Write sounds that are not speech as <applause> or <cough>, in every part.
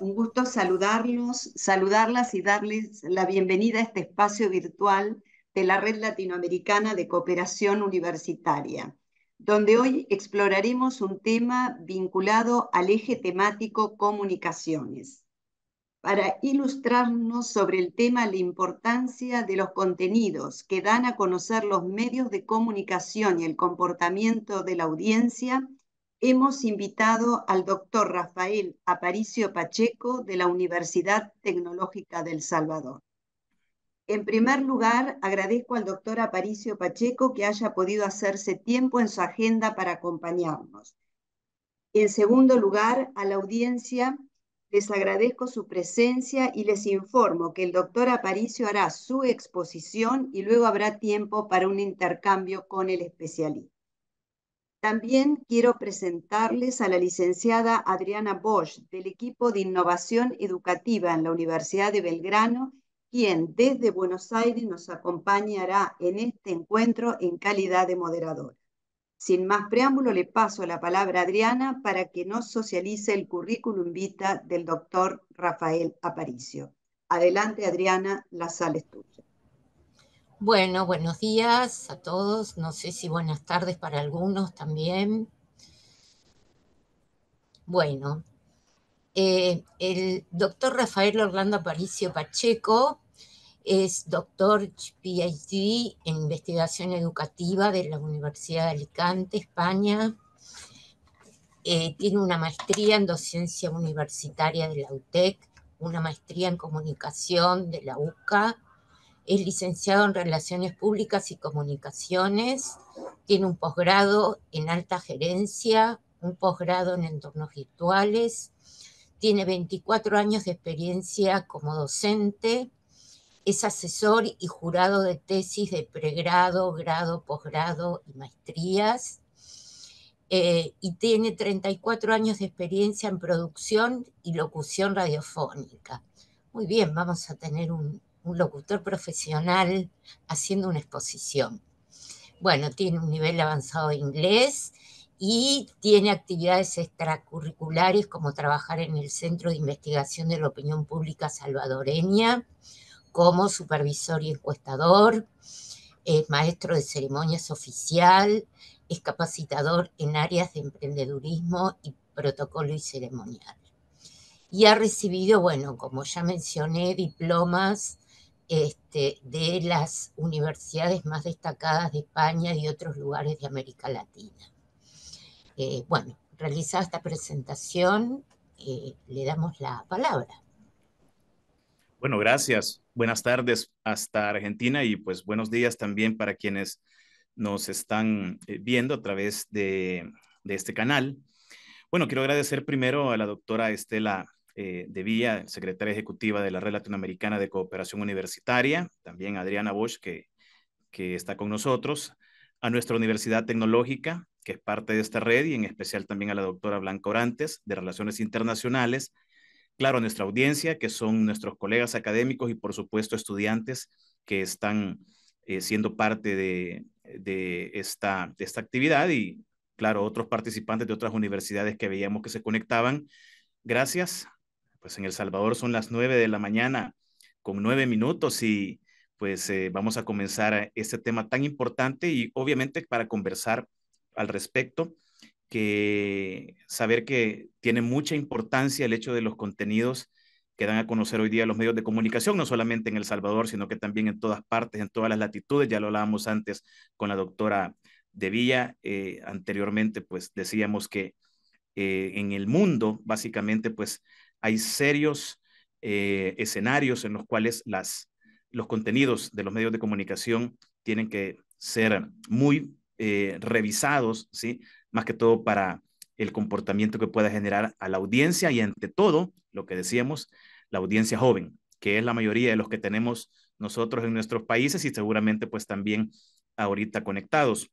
un gusto saludarlos, saludarlas y darles la bienvenida a este espacio virtual de la Red Latinoamericana de Cooperación Universitaria, donde hoy exploraremos un tema vinculado al eje temático comunicaciones, para ilustrarnos sobre el tema la importancia de los contenidos que dan a conocer los medios de comunicación y el comportamiento de la audiencia hemos invitado al doctor Rafael Aparicio Pacheco de la Universidad Tecnológica del Salvador. En primer lugar, agradezco al doctor Aparicio Pacheco que haya podido hacerse tiempo en su agenda para acompañarnos. En segundo lugar, a la audiencia les agradezco su presencia y les informo que el doctor Aparicio hará su exposición y luego habrá tiempo para un intercambio con el especialista. También quiero presentarles a la licenciada Adriana Bosch del equipo de innovación educativa en la Universidad de Belgrano, quien desde Buenos Aires nos acompañará en este encuentro en calidad de moderadora. Sin más preámbulo, le paso la palabra a Adriana para que nos socialice el currículum vita del doctor Rafael Aparicio. Adelante, Adriana, la sala bueno, buenos días a todos. No sé si buenas tardes para algunos también. Bueno, eh, el doctor Rafael Orlando Aparicio Pacheco es doctor PhD en investigación educativa de la Universidad de Alicante, España. Eh, tiene una maestría en docencia universitaria de la UTEC, una maestría en comunicación de la UCA es licenciado en Relaciones Públicas y Comunicaciones, tiene un posgrado en Alta Gerencia, un posgrado en Entornos Virtuales, tiene 24 años de experiencia como docente, es asesor y jurado de tesis de pregrado, grado, posgrado y maestrías. Eh, y tiene 34 años de experiencia en producción y locución radiofónica. Muy bien, vamos a tener un, un locutor profesional haciendo una exposición. Bueno, tiene un nivel avanzado de inglés y tiene actividades extracurriculares como trabajar en el Centro de Investigación de la Opinión Pública Salvadoreña como supervisor y encuestador, es maestro de ceremonias oficial, es capacitador en áreas de emprendedurismo y protocolo y ceremonial. Y ha recibido, bueno, como ya mencioné, diplomas este, de las universidades más destacadas de España y otros lugares de América Latina. Eh, bueno, realizada esta presentación, eh, le damos la palabra. Bueno, gracias. Buenas tardes hasta Argentina y pues buenos días también para quienes nos están eh, viendo a través de, de este canal. Bueno, quiero agradecer primero a la doctora Estela eh, de vía secretaria ejecutiva de la Red Latinoamericana de Cooperación Universitaria, también Adriana Bosch, que, que está con nosotros, a nuestra Universidad Tecnológica, que es parte de esta red, y en especial también a la doctora Blanca Orantes, de Relaciones Internacionales, claro, a nuestra audiencia, que son nuestros colegas académicos y por supuesto estudiantes que están eh, siendo parte de, esta, de esta actividad y claro, otros participantes de otras universidades que veíamos que se conectaban. Gracias pues en El Salvador son las nueve de la mañana con nueve minutos y pues eh, vamos a comenzar este tema tan importante y obviamente para conversar al respecto, que saber que tiene mucha importancia el hecho de los contenidos que dan a conocer hoy día los medios de comunicación, no solamente en El Salvador, sino que también en todas partes, en todas las latitudes, ya lo hablábamos antes con la doctora de Villa, eh, anteriormente pues decíamos que eh, en el mundo básicamente pues hay serios eh, escenarios en los cuales los contenidos de los medios de comunicación tienen que ser muy eh, revisados, ¿sí? más que todo para el comportamiento que pueda generar a la audiencia y ante todo, lo que decíamos, la audiencia joven, que es la mayoría de los que tenemos nosotros en nuestros países y seguramente pues también ahorita conectados.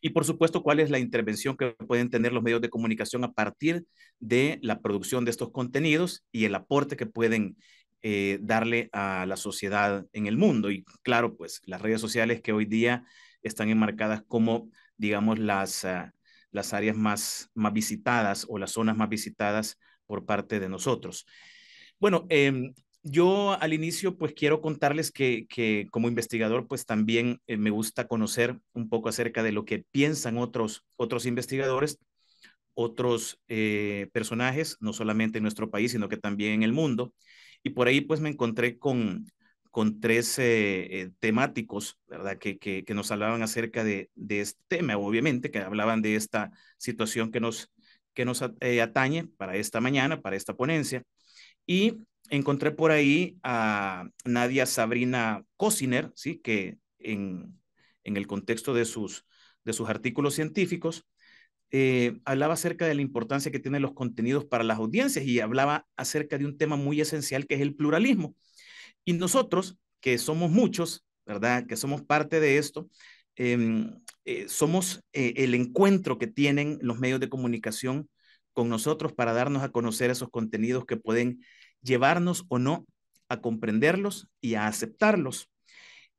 Y por supuesto, cuál es la intervención que pueden tener los medios de comunicación a partir de la producción de estos contenidos y el aporte que pueden eh, darle a la sociedad en el mundo. Y claro, pues las redes sociales que hoy día están enmarcadas como, digamos, las, ah, las áreas más, más visitadas o las zonas más visitadas por parte de nosotros. Bueno, em, yo al inicio pues quiero contarles que, como investigador pues también eh, me gusta conocer un poco acerca de lo que piensan otros, otros investigadores, otros eh, personajes, no solamente en nuestro país, sino que también en el mundo. Y por ahí pues me encontré con, con tres eh, temáticos, ¿verdad? Que, nos hablaban acerca de, este tema, obviamente, que hablaban de esta situación que nos, que nos atañe para esta mañana, para esta ponencia. Y encontré por ahí a Nadia Sabrina Cosiner, ¿sí? que en, en el contexto de sus, de sus artículos científicos eh, hablaba acerca de la importancia que tienen los contenidos para las audiencias y hablaba acerca de un tema muy esencial que es el pluralismo. Y nosotros, que somos muchos, ¿verdad? Que somos parte de esto, em, eh, somos eh, el encuentro que tienen los medios de comunicación con nosotros para darnos a conocer esos contenidos que pueden llevarnos o no a comprenderlos y a aceptarlos.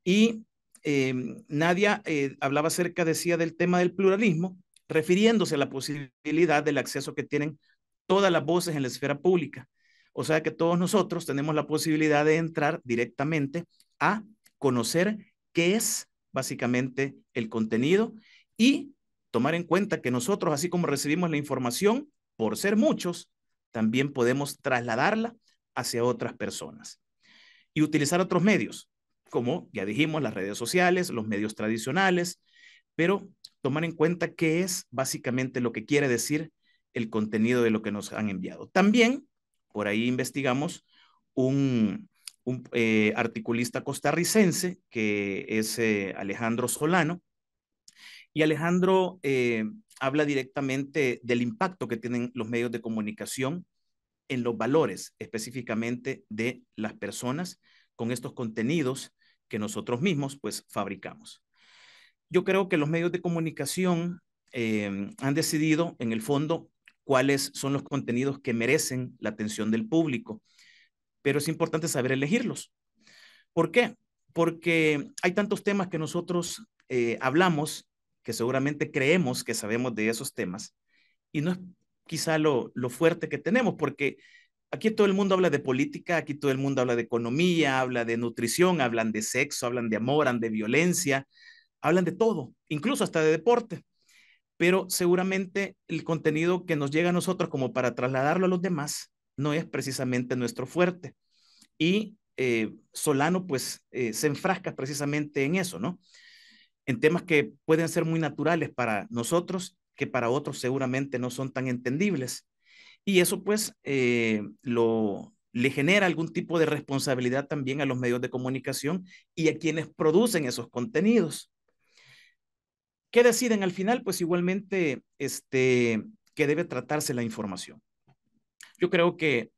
Y eh, Nadia eh, hablaba acerca, decía, del tema del pluralismo, refiriéndose a la posibilidad del acceso que tienen todas las voces en la esfera pública. O sea que todos nosotros tenemos la posibilidad de entrar directamente a conocer qué es básicamente el contenido y tomar en cuenta que nosotros, así como recibimos la información, por ser muchos, también podemos trasladarla hacia otras personas. Y utilizar otros medios, como ya dijimos, las redes sociales, los medios tradicionales, pero tomar en cuenta qué es básicamente lo que quiere decir el contenido de lo que nos han enviado. También, por ahí investigamos un, eh, articulista costarricense que es eh, Alejandro Solano. Y Alejandro eh, habla directamente del impacto que tienen los medios de comunicación en los valores específicamente de las personas con estos contenidos que nosotros mismos pues fabricamos. Yo creo que los medios de comunicación eh, han decidido en el fondo cuáles son los contenidos que merecen la atención del público, pero es importante saber elegirlos. ¿Por qué? Porque hay tantos temas que nosotros eh, hablamos, que seguramente creemos que sabemos de esos temas, y no, quizá lo, lo fuerte que tenemos, porque aquí todo el mundo habla de política, aquí todo el mundo habla de economía, habla de nutrición, hablan de sexo, hablan de amor, hablan de violencia, hablan de todo, incluso hasta de deporte. Pero seguramente el contenido que nos llega a nosotros como para trasladarlo a los demás no es precisamente nuestro fuerte. Y eh, Solano pues eh, se enfrasca precisamente en eso, ¿no? En temas que pueden ser muy naturales para nosotros que para otros seguramente no son tan entendibles. Y eso pues eh, lo, le genera algún tipo de responsabilidad también a los medios de comunicación y a quienes producen esos contenidos. ¿Qué deciden al final? Pues igualmente este, que debe tratarse la información. Yo creo que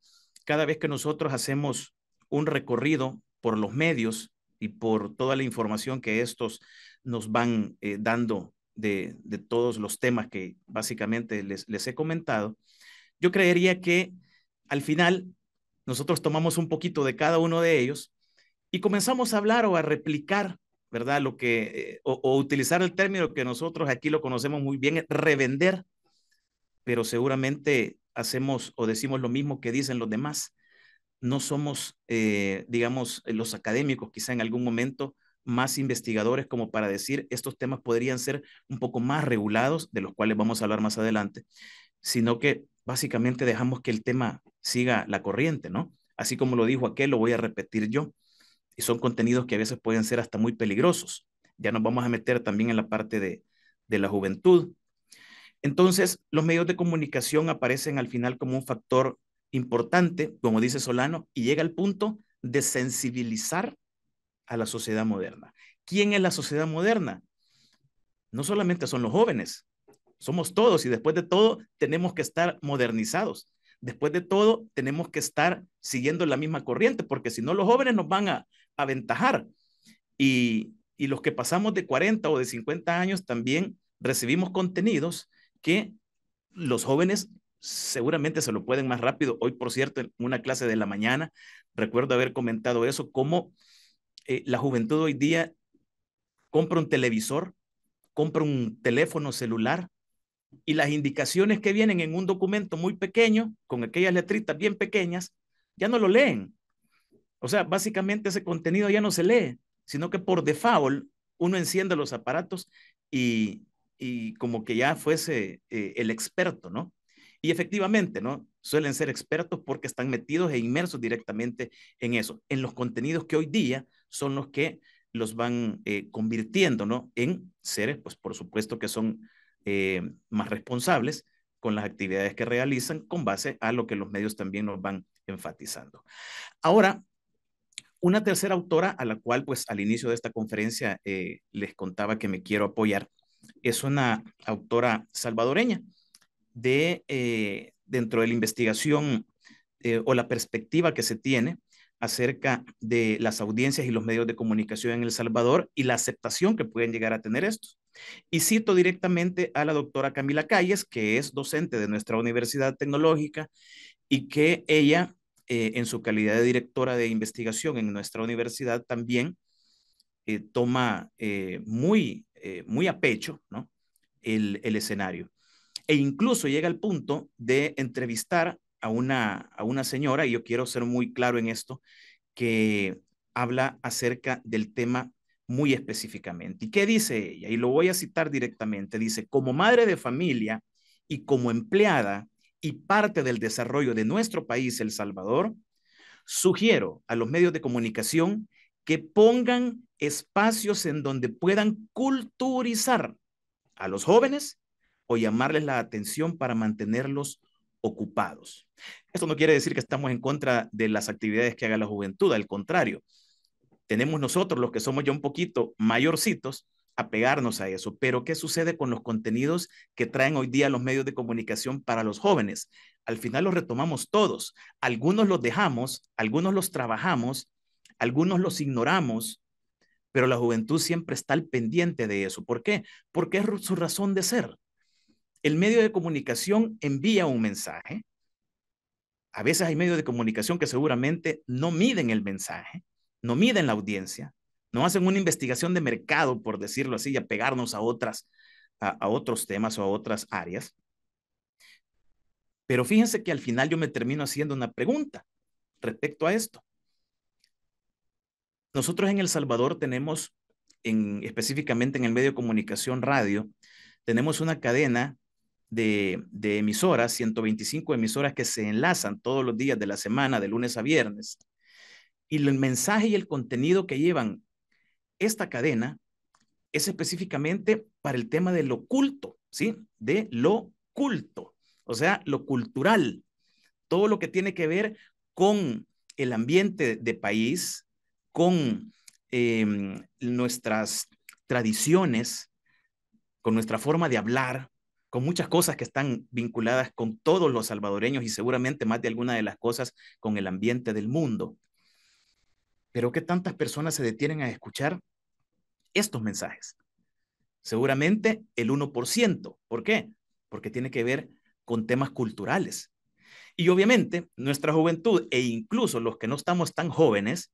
cada vez que nosotros hacemos un recorrido por los medios y por toda la información que estos nos van eh, dando de, todos los temas que básicamente les, he comentado, yo creería que al final nosotros tomamos un poquito de cada uno de ellos y comenzamos a hablar o a replicar, ¿verdad? Lo que, eh, o, utilizar el término que nosotros aquí lo conocemos muy bien, revender, pero seguramente hacemos o decimos lo mismo que dicen los demás. No somos, eh, digamos, los académicos, quizá en algún momento, más investigadores como para decir estos temas podrían ser un poco más regulados, de los cuales vamos a hablar más adelante, sino que básicamente dejamos que el tema siga la corriente, ¿no? Así como lo dijo aquel, lo voy a repetir yo. Y son contenidos que a veces pueden ser hasta muy peligrosos. Ya nos vamos a meter también en la parte de, de la juventud. Entonces, los medios de comunicación aparecen al final como un factor importante, como dice Solano, y llega al punto de sensibilizar a la sociedad moderna. ¿Quién es la sociedad moderna? No solamente son los jóvenes, somos todos y después de todo tenemos que estar modernizados. Después de todo tenemos que estar siguiendo la misma corriente porque si no los jóvenes nos van a aventajar y, los que pasamos de 40 o de 50 años también recibimos contenidos que los jóvenes seguramente se lo pueden más rápido. Hoy, por cierto, en una clase de la mañana, recuerdo haber comentado eso, cómo eh, la juventud hoy día compra un televisor, compra un teléfono celular y las indicaciones que vienen en un documento muy pequeño, con aquellas letritas bien pequeñas, ya no lo leen. O sea, básicamente ese contenido ya no se lee, sino que por default uno enciende los aparatos y, y como que ya fuese eh, el experto, ¿no? Y efectivamente, ¿no? Suelen ser expertos porque están metidos e inmersos directamente en eso, en los contenidos que hoy día son los que los van eh, convirtiendo en seres, pues por supuesto que son eh, más responsables con las actividades que realizan con base a lo que los medios también nos van enfatizando. Ahora, una tercera autora a la cual pues al inicio de esta conferencia eh, les contaba que me quiero apoyar es una autora salvadoreña de dentro de la investigación o la perspectiva que se tiene acerca de las audiencias y los medios de comunicación en El Salvador y la aceptación que pueden llegar a tener estos. Y cito directamente a la doctora Camila Calles, que es docente de nuestra Universidad Tecnológica y que ella, eh, en su calidad de directora de investigación en nuestra universidad, también eh, toma eh, muy, muy a pecho ¿no? el, el escenario. E incluso llega al punto de entrevistar a una, a una señora, y yo quiero ser muy claro en esto, que habla acerca del tema muy específicamente. ¿Y qué dice ella? Y lo voy a citar directamente. Dice, como madre de familia y como empleada y parte del desarrollo de nuestro país, El Salvador, sugiero a los medios de comunicación que pongan espacios en donde puedan culturizar a los jóvenes o llamarles la atención para mantenerlos ocupados. Esto no quiere decir que estamos en contra de las actividades que haga la juventud, al contrario, tenemos nosotros, los que somos ya un poquito mayorcitos, a pegarnos a eso. Pero ¿qué sucede con los contenidos que traen hoy día los medios de comunicación para los jóvenes? Al final los retomamos todos. Algunos los dejamos, algunos los trabajamos, algunos los ignoramos, pero la juventud siempre está al pendiente de eso. ¿Por qué? Porque es su razón de ser el medio de comunicación envía un mensaje. A veces hay medios de comunicación que seguramente no miden el mensaje, no miden la audiencia, no hacen una investigación de mercado, por decirlo así, y a pegarnos a, otras, a, otros temas o a otras áreas. Pero fíjense que al final yo me termino haciendo una pregunta respecto a esto. Nosotros en El Salvador tenemos, específicamente en el medio de comunicación radio, tenemos una cadena de, de, emisoras, 125 emisoras que se enlazan todos los días de la semana, de lunes a viernes. Y el mensaje y el contenido que llevan esta cadena es específicamente para el tema de lo culto, ¿sí? De lo culto, o sea, lo cultural, todo lo que tiene que ver con el ambiente de país, con em, nuestras tradiciones, con nuestra forma de hablar, con muchas cosas que están vinculadas con todos los salvadoreños y seguramente más de alguna de las cosas con el ambiente del mundo. Pero qué tantas personas se detienen a escuchar estos mensajes? Seguramente el 1%. ¿Por qué? Porque tiene que ver con temas culturales. Y obviamente nuestra juventud e incluso los que no estamos tan jóvenes,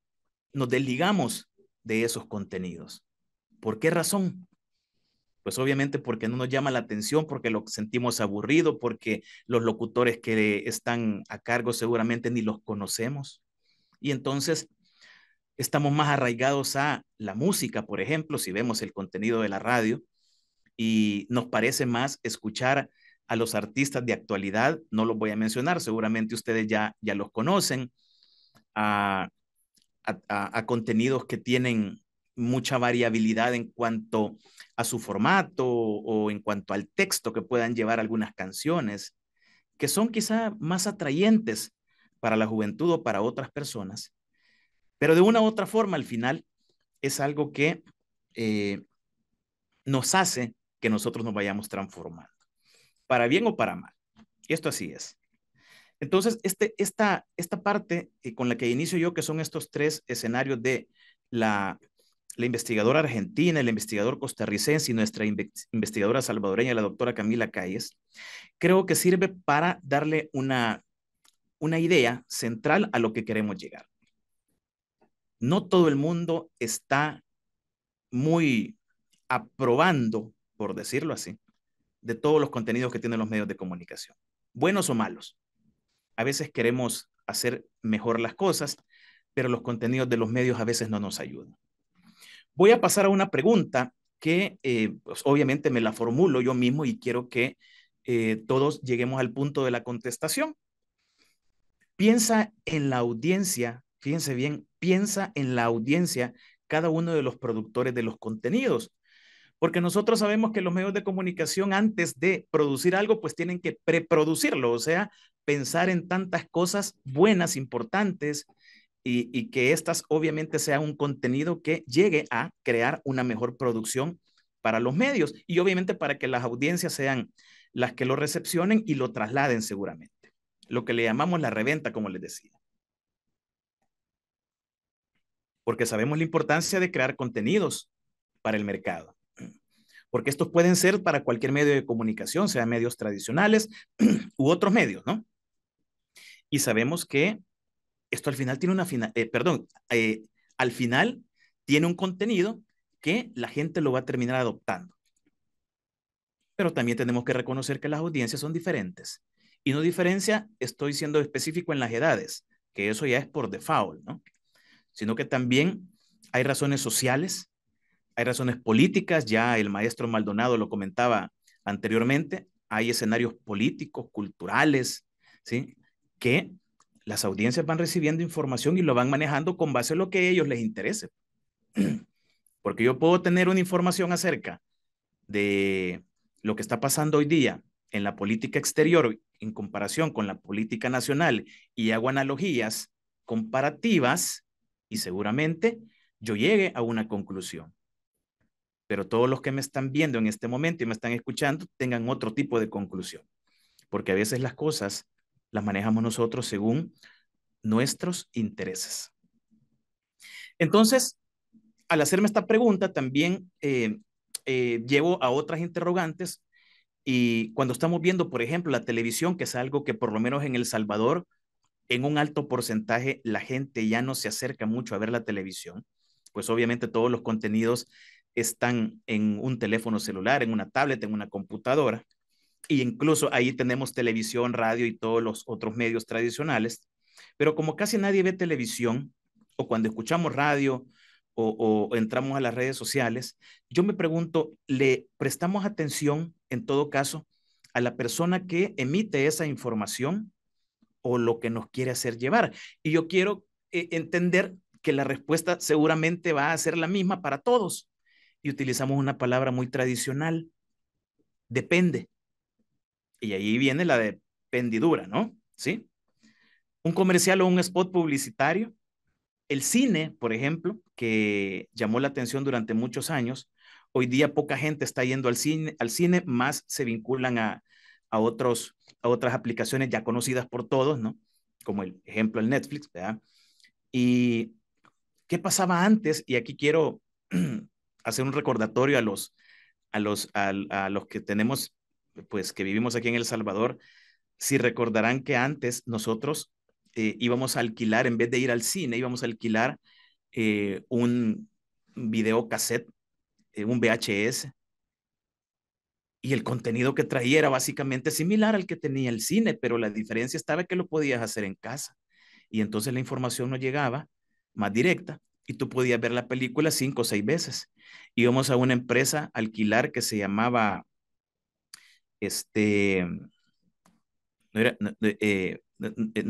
nos desligamos de esos contenidos. ¿Por qué razón? Pues obviamente porque no nos llama la atención, porque lo sentimos aburrido, porque los locutores que están a cargo seguramente ni los conocemos. Y entonces estamos más arraigados a la música, por ejemplo, si vemos el contenido de la radio, y nos parece más escuchar a los artistas de actualidad, no los voy a mencionar, seguramente ustedes ya, ya los conocen, a, a contenidos que tienen mucha variabilidad en cuanto a su formato o en cuanto al texto que puedan llevar algunas canciones, que son quizá más atrayentes para la juventud o para otras personas, pero de una u otra forma al final es algo que eh, nos hace que nosotros nos vayamos transformando, para bien o para mal. Esto así es. Entonces, este, esta, esta parte eh, con la que inicio yo, que son estos tres escenarios de la la investigadora argentina, el investigador costarricense y nuestra investigadora salvadoreña, la doctora Camila Calles, creo que sirve para darle una, una idea central a lo que queremos llegar. No todo el mundo está muy aprobando, por decirlo así, de todos los contenidos que tienen los medios de comunicación, buenos o malos. A veces queremos hacer mejor las cosas, pero los contenidos de los medios a veces no nos ayudan. Voy a pasar a una pregunta que eh, pues, obviamente me la formulo yo mismo y quiero que eh, todos lleguemos al punto de la contestación. Piensa en la audiencia, fíjense bien, piensa en la audiencia cada uno de los productores de los contenidos. Porque nosotros sabemos que los medios de comunicación antes de producir algo, pues tienen que preproducirlo, o sea, pensar en tantas cosas buenas, importantes, y, que estas obviamente sea un contenido que llegue a crear una mejor producción para los medios y obviamente para que las audiencias sean las que lo recepcionen y lo trasladen seguramente. Lo que le llamamos la reventa, como les decía. Porque sabemos la importancia de crear contenidos para el mercado. Porque estos pueden ser para cualquier medio de comunicación, sean medios tradicionales <clears throat> u otros medios, ¿no? Y sabemos que esto al final tiene una final, eh, perdón, eh, al final tiene un contenido que la gente lo va a terminar adoptando. Pero también tenemos que reconocer que las audiencias son diferentes. Y no diferencia, estoy siendo específico en las edades, que eso ya es por default, ¿no? Sino que también hay razones sociales, hay razones políticas, ya el maestro Maldonado lo comentaba anteriormente, hay escenarios políticos, culturales, ¿sí? Que las audiencias van recibiendo información y lo van manejando con base a lo que a ellos les interese. <clears throat> Porque yo puedo tener una información acerca de lo que está pasando hoy día en la política exterior en comparación con la política nacional y hago analogías comparativas y seguramente yo llegue a una conclusión. Pero todos los que me están viendo en este momento y me están escuchando tengan otro tipo de conclusión, porque a veces las cosas las manejamos nosotros según nuestros intereses. Entonces, al hacerme esta pregunta, también eh, eh, llevo a otras interrogantes y cuando estamos viendo, por ejemplo, la televisión, que es algo que por lo menos en El Salvador, en un alto porcentaje, la gente ya no se acerca mucho a ver la televisión, pues obviamente todos los contenidos están en un teléfono celular, en una tablet, en una computadora. Y incluso ahí tenemos televisión, radio y todos los otros medios tradicionales. Pero como casi nadie ve televisión, o cuando escuchamos radio, o, entramos a las redes sociales, yo me pregunto, ¿le prestamos atención, en todo caso, a la persona que emite esa información o lo que nos quiere hacer llevar? Y yo quiero eh, entender que la respuesta seguramente va a ser la misma para todos. Y utilizamos una palabra muy tradicional, depende. Y ahí viene la dependidura, ¿no? ¿Sí? Un comercial o un spot publicitario. El cine, por ejemplo, que llamó la atención durante muchos años, hoy día poca gente está yendo al cine, al cine más se vinculan a, otros, a otras aplicaciones ya conocidas por todos, ¿no? Como el ejemplo el Netflix, ¿verdad? Y qué pasaba antes, y aquí quiero <clears throat> hacer un recordatorio a los, a los, a los que tenemos pues que vivimos aquí en El Salvador, si recordarán que antes nosotros eh, íbamos a alquilar, en vez de ir al cine, íbamos a alquilar eh, un videocassette, eh, un VHS, y el contenido que traía era básicamente similar al que tenía el cine, pero la diferencia estaba que lo podías hacer en casa. Y entonces la información no llegaba más directa y tú podías ver la película cinco o seis veces. Íbamos a una empresa alquilar que se llamaba este, mm, no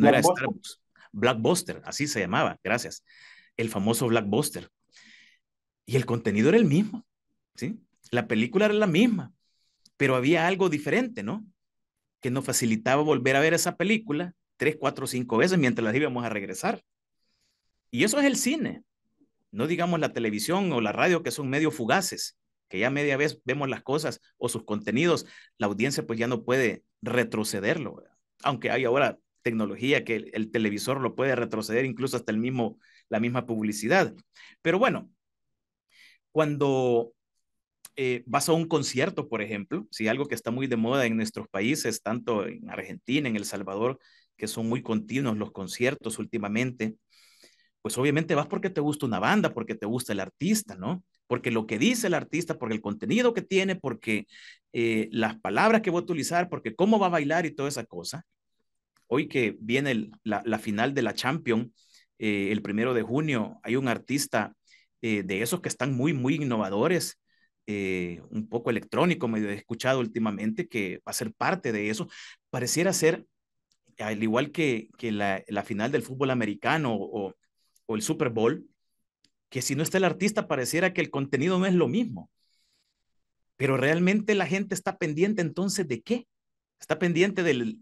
era, Blackbuster, así se llamaba, gracias, el famoso Blackbuster. Y el contenido era el mismo, ¿sí? La película era la misma, pero había algo diferente, ¿no? Que nos facilitaba volver a ver esa película tres, cuatro, cinco veces mientras las íbamos a regresar. Y eso es el cine, no digamos la televisión o la radio que son medios fugaces ya media vez vemos las cosas o sus contenidos, la audiencia pues ya no puede retrocederlo, aunque hay ahora tecnología que el, televisor lo puede retroceder incluso hasta el mismo, la misma publicidad. Pero bueno, cuando eh, vas a un concierto, por ejemplo, si algo que está muy de moda en nuestros países, tanto en Argentina, en El Salvador, que son muy continuos los conciertos últimamente, pues obviamente vas porque te gusta una banda, porque te gusta el artista, ¿no? porque lo que dice el artista, porque el contenido que tiene, porque eh, las palabras que va a utilizar, porque cómo va a bailar y toda esa cosa. Hoy que viene la, final de la Champions, eh, el primero de junio, hay un artista eh, de esos que están muy, muy innovadores, un poco electrónico, me he escuchado últimamente, que va a ser parte de eso. Pareciera ser, al igual que, la, final del fútbol americano o, o el Super Bowl, que si no está el artista pareciera que el contenido no es lo mismo. Pero realmente la gente está pendiente entonces de qué? Está pendiente del,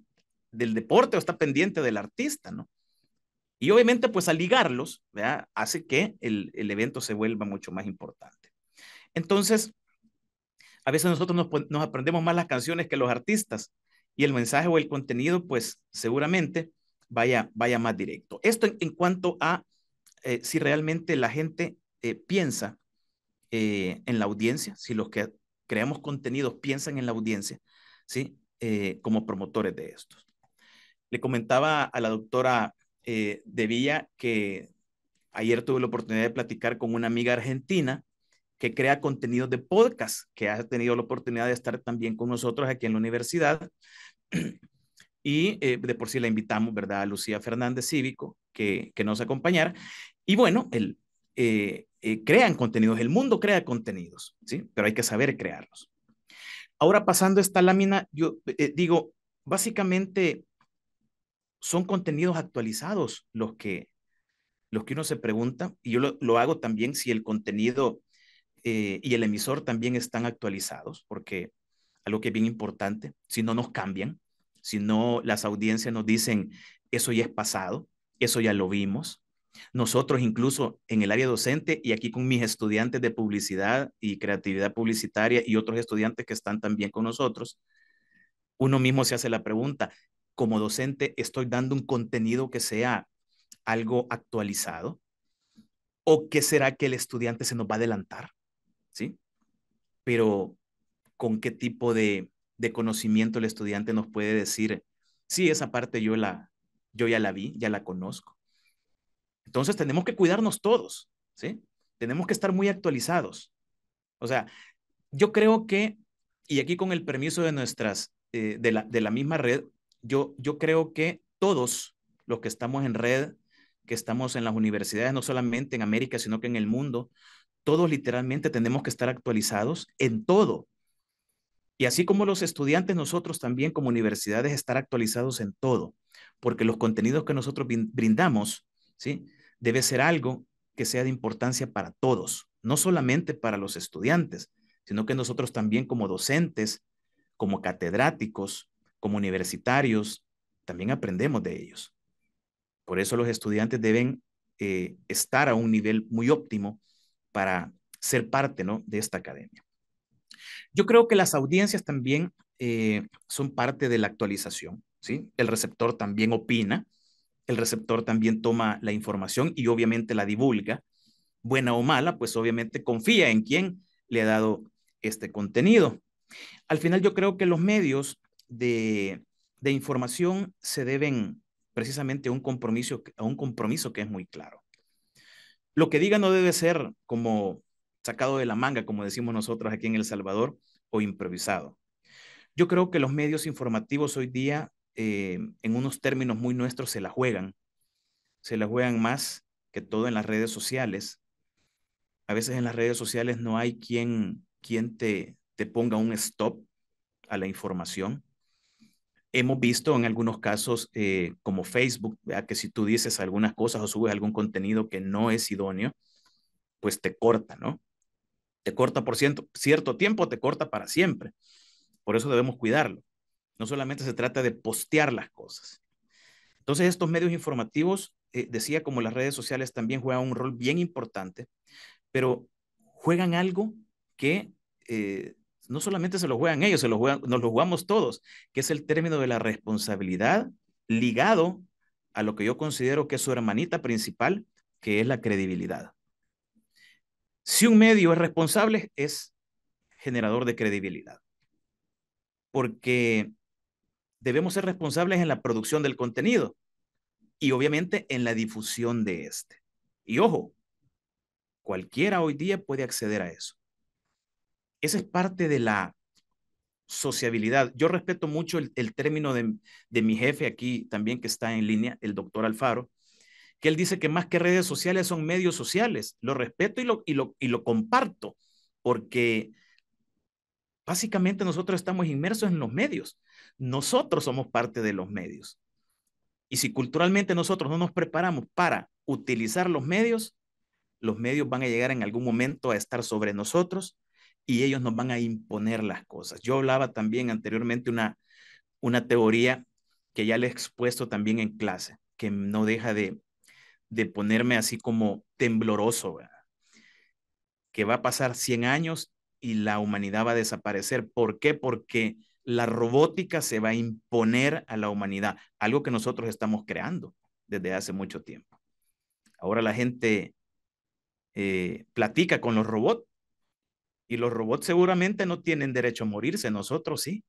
deporte o está pendiente del artista, ¿no? Y obviamente pues al ligarlos, hace que el, evento se vuelva mucho más importante. Entonces, a veces nosotros nos, aprendemos más las canciones que los artistas y el mensaje o el contenido pues seguramente vaya, vaya más directo. Esto en cuanto a eh, si realmente la gente eh, piensa eh, en la audiencia, si los que creamos contenidos piensan en la audiencia, ¿sí? como promotores de estos. Le comentaba a la doctora De Villa que ayer tuve la oportunidad de platicar con una amiga argentina que crea contenidos de podcast, que ha tenido la oportunidad de estar también con nosotros aquí en la universidad. Y de por sí la invitamos, ¿verdad? A Lucía Fernández Cívico, que, que nos acompañara. Y bueno, el, eh, eh, crean contenidos, el mundo crea contenidos, ¿sí? Pero hay que saber crearlos. Ahora pasando esta lámina, yo eh, digo, básicamente son contenidos actualizados los que, los que uno se pregunta, y yo lo, lo hago también si el contenido y el emisor también están actualizados, porque algo que es bien importante, si no nos cambian, si no las audiencias nos dicen, eso ya es pasado, eso ya lo vimos, nosotros incluso en el área docente y aquí con mis estudiantes de publicidad y creatividad publicitaria y otros estudiantes que están también con nosotros, uno mismo se hace la pregunta, como docente estoy dando un contenido que sea algo actualizado o qué será que el estudiante se nos va a adelantar, ¿sí? Pero con qué tipo de, de conocimiento el estudiante nos puede decir, sí, esa parte yo la, yo ya la vi, ya la conozco. Entonces tenemos que cuidarnos todos, ¿sí? Tenemos que estar muy actualizados. O sea, yo creo que, y aquí con el permiso de nuestras, eh, de, la, de la misma red, yo, yo creo que todos los que estamos en red, que estamos en las universidades, no solamente en América, sino que en el mundo, todos literalmente tenemos que estar actualizados en todo. Y así como los estudiantes, nosotros también como universidades estar actualizados en todo, porque los contenidos que nosotros brindamos Debe ser algo que sea de importancia para todos, no solamente para los estudiantes, sino que nosotros también como docentes, como catedráticos, como universitarios, también aprendemos de ellos. Por eso los estudiantes deben eh, estar a un nivel muy óptimo para ser parte de esta academia. Yo creo que las audiencias también eh, son parte de la actualización. ¿sí? El receptor también opina, el receptor también toma la información y obviamente la divulga, buena o mala, pues obviamente confía en quien le ha dado este contenido. Al final yo creo que los medios de, información se deben precisamente a un, compromiso, a un compromiso que es muy claro. Lo que diga no debe ser como sacado de la manga, como decimos nosotros aquí en El Salvador, o improvisado. Yo creo que los medios informativos hoy día eh, en unos términos muy nuestros, se la juegan. Se la juegan más que todo en las redes sociales. A veces en las redes sociales no hay quien, quien te, te ponga un stop a la información. Hemos visto en algunos casos eh, como Facebook, que si tú dices algunas cosas o subes algún contenido que no es idóneo, pues te corta, ¿no? Te corta por cierto tiempo, te corta para siempre. Por eso debemos cuidarlo. No solamente se trata de postear las cosas. Entonces, estos medios informativos, eh, decía como las redes sociales también juegan un rol bien importante, pero juegan algo que eh, no solamente se lo juegan ellos, se lo juegan, nos lo jugamos todos, que es el término de la responsabilidad ligado a lo que yo considero que es su hermanita principal, que es la credibilidad. Si un medio es responsable, es generador de credibilidad. Porque debemos ser responsables en la producción del contenido y obviamente en la difusión de este. Y ojo, cualquiera hoy día puede acceder a eso. Esa es parte de la sociabilidad. Yo respeto mucho el, término de, de, mi jefe aquí también que está en línea, el doctor Alfaro, que él dice que más que redes sociales son medios sociales. Lo respeto y lo, y lo, y lo comparto porque básicamente nosotros estamos inmersos en los medios nosotros somos parte de los medios. Y si culturalmente nosotros no nos preparamos para utilizar los medios, los medios van a llegar en algún momento a estar sobre nosotros y ellos nos van a imponer las cosas. Yo hablaba también anteriormente una, una teoría que ya le he expuesto también en clase, que no deja de, ponerme así como tembloroso, que va a pasar 100 años y la humanidad va a desaparecer. ¿Por qué? Porque la robótica se va a imponer a la humanidad, algo que nosotros estamos creando desde hace mucho tiempo. Ahora la gente eh, platica con los robots y los robots seguramente no tienen derecho a morirse, nosotros sí.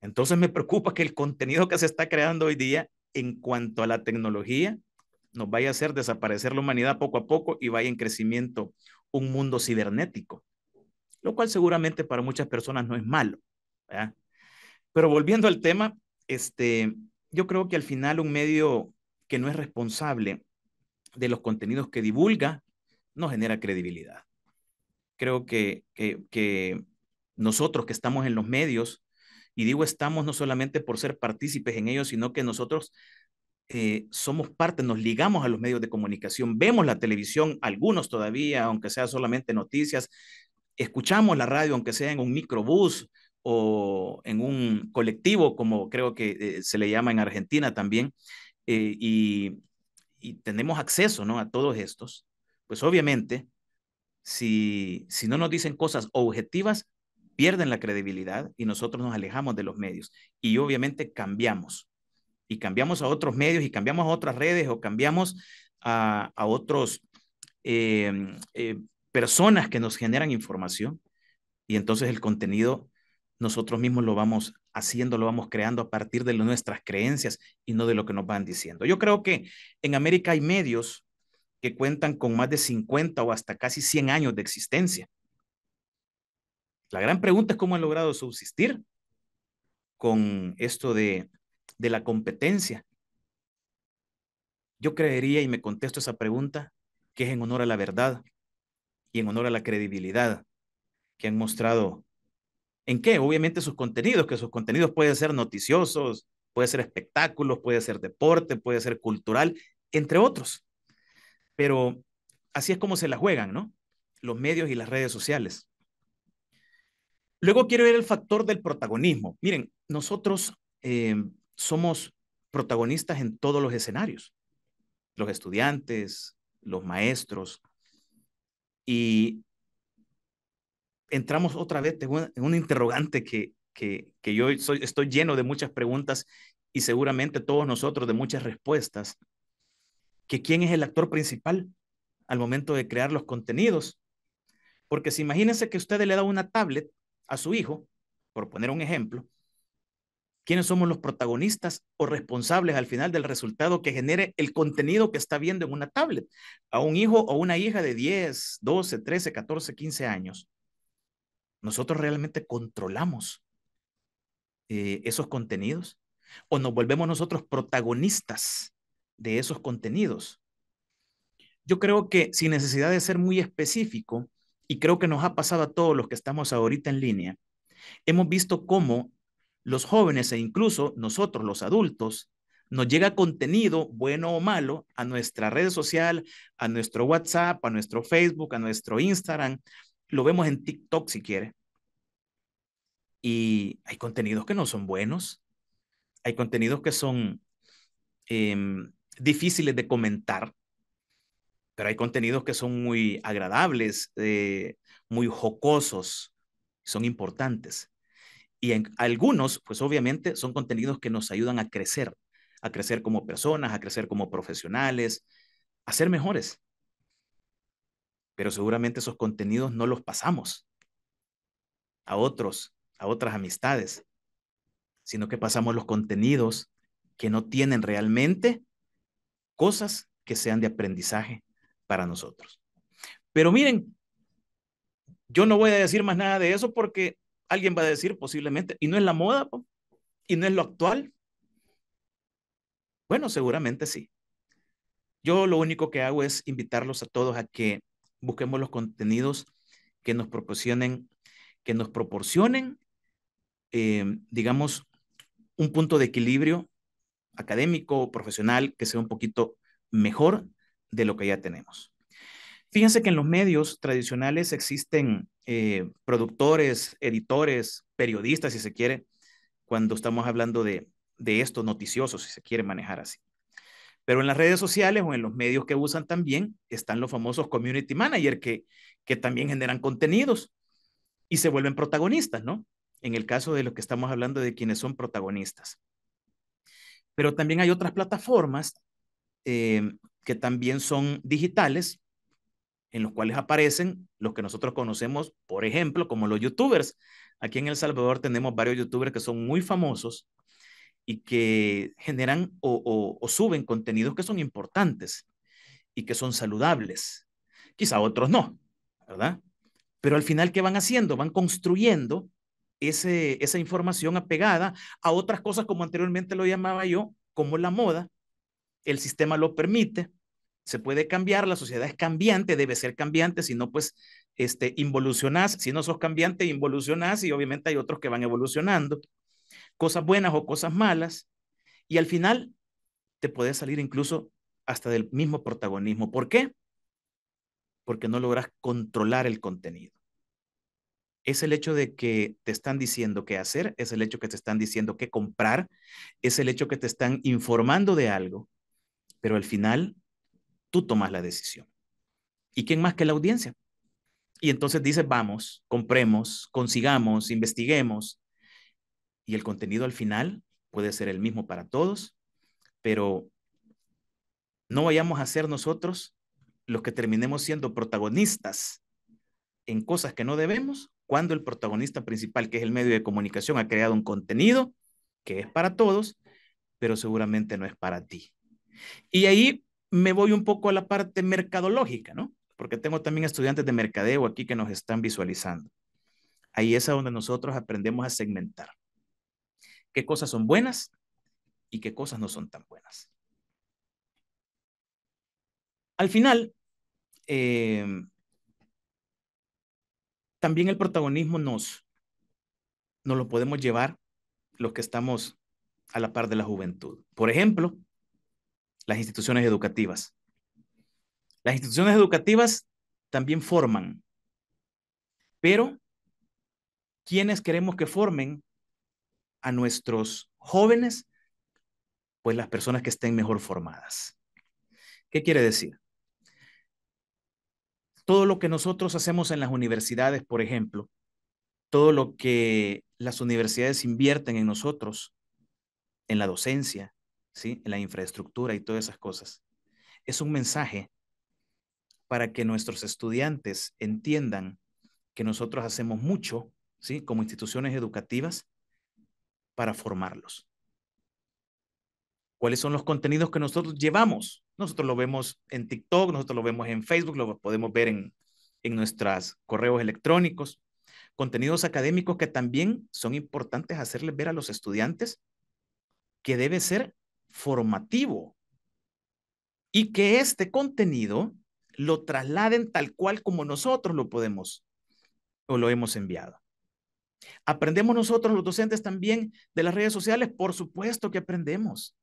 Entonces me preocupa que el contenido que se está creando hoy día en cuanto a la tecnología nos vaya a hacer desaparecer la humanidad poco a poco y vaya en crecimiento un mundo cibernético, lo cual seguramente para muchas personas no es malo. Pero volviendo al tema, este, yo creo que al final un medio que no es responsable de los contenidos que divulga no genera credibilidad. Creo que, nosotros que estamos en los medios, y digo estamos no solamente por ser partícipes en ellos, sino que nosotros eh, somos parte, nos ligamos a los medios de comunicación, vemos la televisión, algunos todavía, aunque sea solamente noticias, escuchamos la radio, aunque sea en un microbús, o en un colectivo, como creo que eh, se le llama en Argentina también, eh, y, tenemos acceso ¿no? a todos estos, pues obviamente, si, si no nos dicen cosas objetivas, pierden la credibilidad y nosotros nos alejamos de los medios y obviamente cambiamos y cambiamos a otros medios y cambiamos a otras redes o cambiamos a, a otros em, eh, personas que nos generan información y entonces el contenido nosotros mismos lo vamos haciendo, lo vamos creando a partir de nuestras creencias y no de lo que nos van diciendo. Yo creo que en América hay medios que cuentan con más de 50 o hasta casi 100 años de existencia. La gran pregunta es cómo han logrado subsistir con esto de, de la competencia. Yo creería, y me contesto esa pregunta, que es en honor a la verdad y en honor a la credibilidad que han mostrado ¿En qué? Obviamente sus contenidos, que sus contenidos pueden ser noticiosos, puede ser espectáculos, puede ser deporte, puede ser cultural, entre otros. Pero así es como se la juegan, ¿no? Los medios y las redes sociales. Luego quiero ver el factor del protagonismo. Miren, nosotros eh, somos protagonistas en todos los escenarios, los estudiantes, los maestros, y entramos otra vez en un, interrogante que, que, yo soy, estoy lleno de muchas preguntas y seguramente todos nosotros de muchas respuestas, que quién es el actor principal al momento de crear los contenidos. Porque si imagínense que usted le da una tablet a su hijo, por poner un ejemplo, ¿quiénes somos los protagonistas o responsables al final del resultado que genere el contenido que está viendo en una tablet? A un hijo o una hija de 10, 12, 13, 14, 15 años. ¿Nosotros realmente controlamos eh, esos contenidos? ¿O nos volvemos nosotros protagonistas de esos contenidos? Yo creo que sin necesidad de ser muy específico, y creo que nos ha pasado a todos los que estamos ahorita en línea, hemos visto cómo los jóvenes e incluso nosotros los adultos nos llega contenido bueno o malo a nuestra red social, a nuestro WhatsApp, a nuestro Facebook, a nuestro Instagram, lo vemos en TikTok si quiere. Y hay contenidos que no son buenos. Hay contenidos que son em, difíciles de comentar. Pero hay contenidos que son muy agradables, eh, muy jocosos, son importantes. Y en algunos, pues obviamente, son contenidos que nos ayudan a crecer, a crecer como personas, a crecer como profesionales, a ser mejores pero seguramente esos contenidos no los pasamos a otros, a otras amistades, sino que pasamos los contenidos que no tienen realmente cosas que sean de aprendizaje para nosotros. Pero miren, yo no voy a decir más nada de eso porque alguien va a decir posiblemente, y no es la moda, y no es lo actual. Bueno, seguramente sí. Yo lo único que hago es invitarlos a todos a que busquemos los contenidos que nos proporcionen, que nos proporcionen, eh, digamos, un punto de equilibrio académico, profesional, que sea un poquito mejor de lo que ya tenemos. Fíjense que en los medios tradicionales existen eh, productores, editores, periodistas, si se quiere, cuando estamos hablando de, de esto noticioso, si se quiere manejar así. Pero en las redes sociales o en los medios que usan también están los famosos community manager que, también generan contenidos y se vuelven protagonistas, ¿no? En el caso de los que estamos hablando de quienes son protagonistas. Pero también hay otras plataformas eh, que también son digitales, en los cuales aparecen los que nosotros conocemos, por ejemplo, como los youtubers. Aquí en El Salvador tenemos varios youtubers que son muy famosos, y que generan o, suben contenidos que son importantes y que son saludables. Quizá otros no, ¿verdad? Pero al final, ¿qué van haciendo? Van construyendo ese, esa información apegada a otras cosas como anteriormente lo llamaba yo, como la moda. El sistema lo permite, se puede cambiar, la sociedad es cambiante, debe ser cambiante, si no, pues este, involucionás, si no sos cambiante, involucionás y obviamente hay otros que van evolucionando cosas buenas o cosas malas, y al final te podés salir incluso hasta del mismo protagonismo. ¿Por qué? Porque no logras controlar el contenido. Es el hecho de que te están diciendo qué hacer, es el hecho que te están diciendo qué comprar, es el hecho que te están informando de algo, pero al final tú tomas la decisión. ¿Y quién más que la audiencia? Y entonces dices, vamos, compremos, consigamos, investiguemos, y el contenido al final puede ser el mismo para todos, pero no vayamos a ser nosotros los que terminemos siendo protagonistas en cosas que no debemos, cuando el protagonista principal, que es el medio de comunicación, ha creado un contenido que es para todos, pero seguramente no es para ti. Y ahí me voy un poco a la parte mercadológica, ¿no? Porque tengo también estudiantes de mercadeo aquí que nos están visualizando. Ahí es a donde nosotros aprendemos a segmentar qué cosas son buenas y qué cosas no son tan buenas. Al final, eh, también el protagonismo nos, nos lo podemos llevar los que estamos a la par de la juventud. Por ejemplo, las instituciones educativas. Las instituciones educativas también forman, pero quienes queremos que formen a nuestros jóvenes, pues las personas que estén mejor formadas. ¿Qué quiere decir? Todo lo que nosotros hacemos en las universidades, por ejemplo, todo lo que las universidades invierten en nosotros, en la docencia, ¿sí? en la infraestructura y todas esas cosas, es un mensaje para que nuestros estudiantes entiendan que nosotros hacemos mucho, ¿sí? como instituciones educativas, para formarlos. ¿Cuáles son los contenidos que nosotros llevamos? Nosotros lo vemos en TikTok, nosotros lo vemos en Facebook, lo podemos ver en, en nuestros correos electrónicos. Contenidos académicos que también son importantes hacerles ver a los estudiantes que debe ser formativo y que este contenido lo trasladen tal cual como nosotros lo podemos o lo hemos enviado. ¿Aprendemos nosotros los docentes también de las redes sociales? Por supuesto que aprendemos.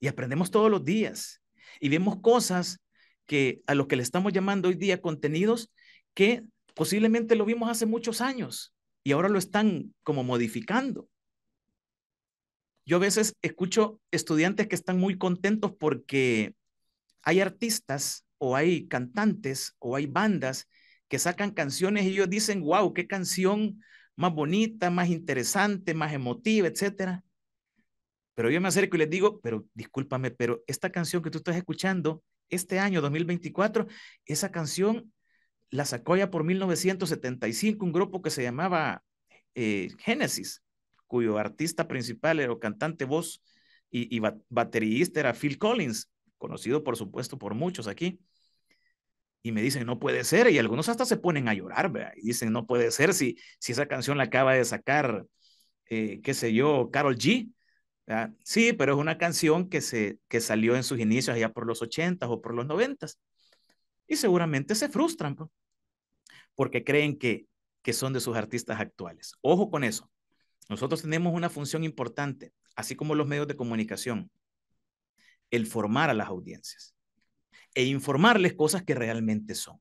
Y aprendemos todos los días. Y vemos cosas que a lo que le estamos llamando hoy día contenidos que posiblemente lo vimos hace muchos años y ahora lo están como modificando. Yo a veces escucho estudiantes que están muy contentos porque hay artistas o hay cantantes o hay bandas que sacan canciones y ellos dicen, wow, qué canción más bonita, más interesante, más emotiva, etcétera. Pero yo me acerco y les digo, pero discúlpame, pero esta canción que tú estás escuchando este año 2024, esa canción la sacó ya por 1975 un grupo que se llamaba eh, Genesis, cuyo artista principal era cantante, voz y baterista era Phil Collins, conocido por supuesto por muchos aquí y me dicen, no puede ser, y algunos hasta se ponen a llorar, y dicen, no puede ser si, si esa canción la acaba de sacar, eh, qué sé yo, Carol G. Sí, pero es una canción que, se, que salió en sus inicios allá por los 80 o por los 90 y seguramente se frustran pues, porque creen que, que son de sus artistas actuales. Ojo con eso. Nosotros tenemos una función importante, así como los medios de comunicación, el formar a las audiencias e informarles cosas que realmente son.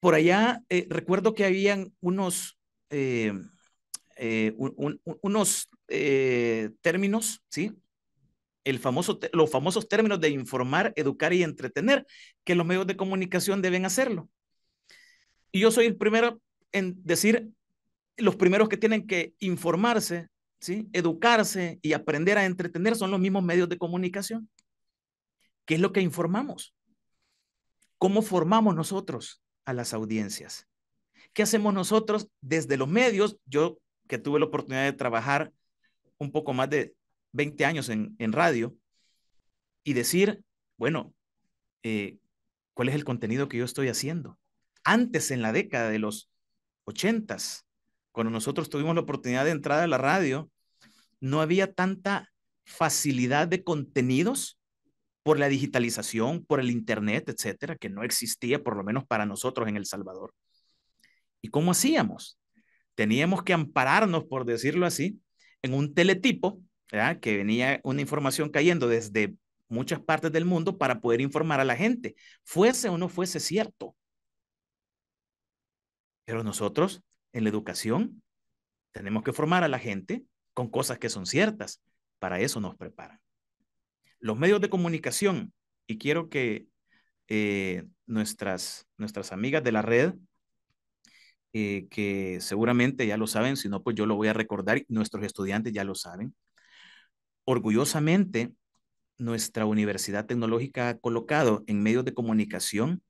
Por allá eh, recuerdo que habían unos, eh, eh, unos términos, ¿sí? El famoso, los famosos términos de informar, educar y entretener, que los medios de comunicación deben hacerlo. Y yo soy el primero en decir, los primeros que tienen que informarse, ¿sí? educarse y aprender a entretener son los mismos medios de comunicación. ¿Qué es lo que informamos? ¿Cómo formamos nosotros a las audiencias? ¿Qué hacemos nosotros desde los medios? Yo que tuve la oportunidad de trabajar un poco más de 20 años en, radio y decir, bueno, eh, ¿cuál es el contenido que yo estoy haciendo? Antes, en la década de los 80, cuando nosotros tuvimos la oportunidad de entrar a la radio, no había tanta facilidad de contenidos por la digitalización, por el Internet, etcétera, que no existía, por lo menos para nosotros en El Salvador. ¿Y cómo hacíamos? Teníamos que ampararnos, por decirlo así, en un teletipo, ¿verdad? que venía una información cayendo desde muchas partes del mundo para poder informar a la gente, fuese o no fuese cierto. Pero nosotros, en la educación, tenemos que formar a la gente con cosas que son ciertas. Para eso nos preparan. Los medios de comunicación, y quiero que eh, nuestras, nuestras amigas de la red, eh, que seguramente ya lo saben, si no, pues yo lo voy a recordar, nuestros estudiantes ya lo saben. Orgullosamente, nuestra Universidad Tecnológica ha colocado en medios de comunicación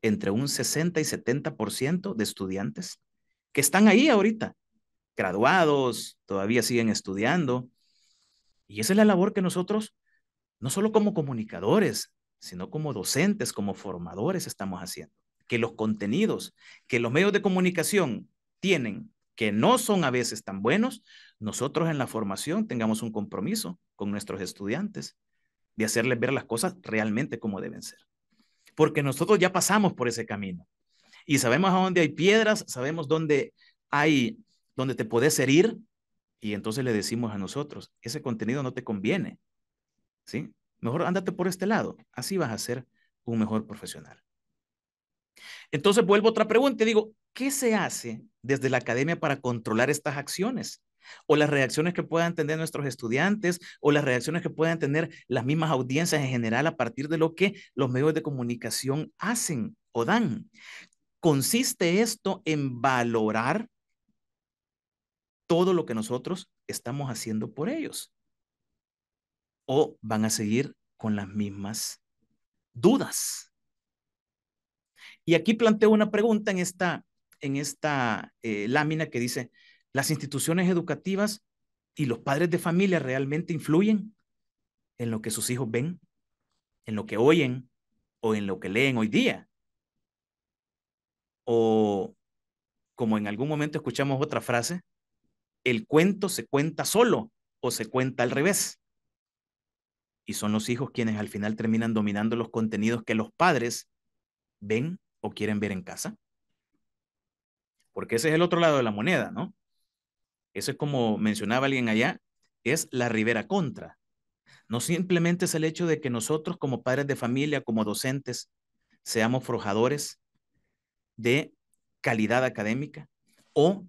entre un 60 y 70% de estudiantes que están ahí ahorita, graduados, todavía siguen estudiando. Y esa es la labor que nosotros no solo como comunicadores, sino como docentes, como formadores estamos haciendo. Que los contenidos que los medios de comunicación tienen, que no son a veces tan buenos, nosotros en la formación tengamos un compromiso con nuestros estudiantes de hacerles ver las cosas realmente como deben ser. Porque nosotros ya pasamos por ese camino y sabemos a dónde hay piedras, sabemos dónde hay, dónde te puedes herir y entonces le decimos a nosotros, ese contenido no te conviene, ¿sí? Mejor ándate por este lado, así vas a ser un mejor profesional. Entonces vuelvo a otra pregunta y digo, ¿qué se hace desde la academia para controlar estas acciones? O las reacciones que puedan tener nuestros estudiantes, o las reacciones que puedan tener las mismas audiencias en general a partir de lo que los medios de comunicación hacen o dan. Consiste esto en valorar todo lo que nosotros estamos haciendo por ellos o van a seguir con las mismas dudas. Y aquí planteo una pregunta en esta, en esta eh, lámina que dice, ¿las instituciones educativas y los padres de familia realmente influyen en lo que sus hijos ven, en lo que oyen o en lo que leen hoy día? O como en algún momento escuchamos otra frase, el cuento se cuenta solo o se cuenta al revés. Y son los hijos quienes al final terminan dominando los contenidos que los padres ven o quieren ver en casa. Porque ese es el otro lado de la moneda, ¿no? Eso es como mencionaba alguien allá, es la ribera contra. No simplemente es el hecho de que nosotros como padres de familia, como docentes, seamos forjadores de calidad académica o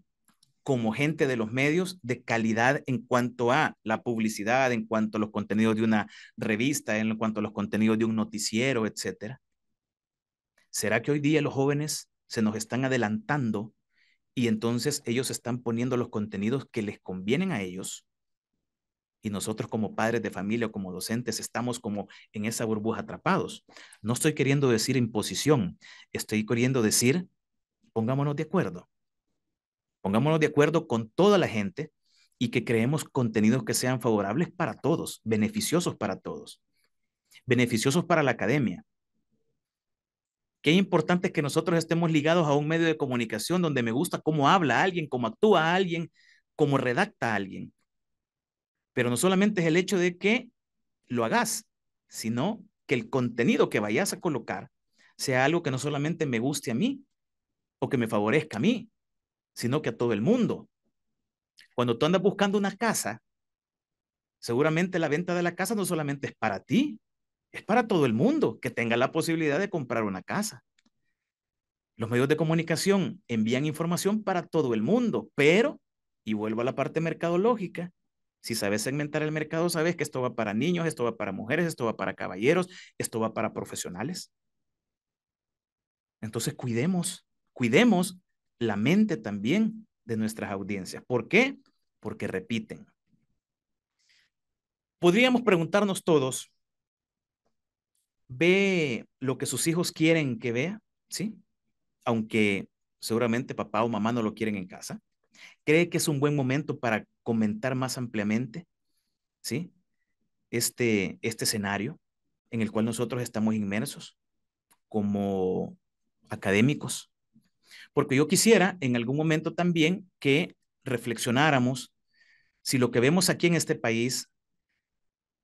como gente de los medios de calidad en cuanto a la publicidad, en cuanto a los contenidos de una revista, en cuanto a los contenidos de un noticiero, etcétera? ¿Será que hoy día los jóvenes se nos están adelantando y entonces ellos están poniendo los contenidos que les convienen a ellos? Y nosotros como padres de familia o como docentes estamos como en esa burbuja atrapados. No estoy queriendo decir imposición, estoy queriendo decir pongámonos de acuerdo. Pongámonos de acuerdo con toda la gente y que creemos contenidos que sean favorables para todos, beneficiosos para todos, beneficiosos para la academia. Qué importante es que nosotros estemos ligados a un medio de comunicación donde me gusta cómo habla alguien, cómo actúa alguien, cómo redacta alguien. Pero no solamente es el hecho de que lo hagas, sino que el contenido que vayas a colocar sea algo que no solamente me guste a mí o que me favorezca a mí, sino que a todo el mundo. Cuando tú andas buscando una casa, seguramente la venta de la casa no solamente es para ti, es para todo el mundo que tenga la posibilidad de comprar una casa. Los medios de comunicación envían información para todo el mundo, pero, y vuelvo a la parte mercadológica, si sabes segmentar el mercado, sabes que esto va para niños, esto va para mujeres, esto va para caballeros, esto va para profesionales. Entonces cuidemos, cuidemos la mente también de nuestras audiencias. ¿Por qué? Porque repiten. Podríamos preguntarnos todos, ¿ve lo que sus hijos quieren que vea? ¿Sí? Aunque seguramente papá o mamá no lo quieren en casa. ¿Cree que es un buen momento para comentar más ampliamente? ¿Sí? Este, este escenario en el cual nosotros estamos inmersos como académicos, porque yo quisiera en algún momento también que reflexionáramos si lo que vemos aquí en este país,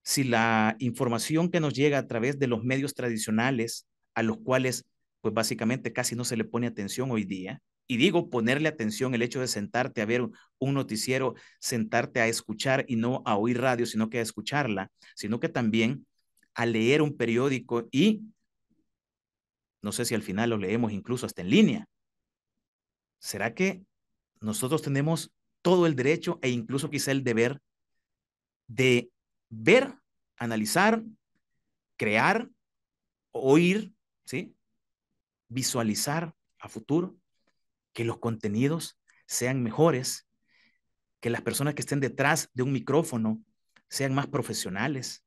si la información que nos llega a través de los medios tradicionales, a los cuales pues básicamente casi no se le pone atención hoy día, y digo ponerle atención el hecho de sentarte a ver un noticiero, sentarte a escuchar y no a oír radio, sino que a escucharla, sino que también a leer un periódico y no sé si al final lo leemos incluso hasta en línea, ¿será que nosotros tenemos todo el derecho e incluso quizá el deber de ver, analizar, crear, oír, ¿sí? visualizar a futuro que los contenidos sean mejores, que las personas que estén detrás de un micrófono sean más profesionales.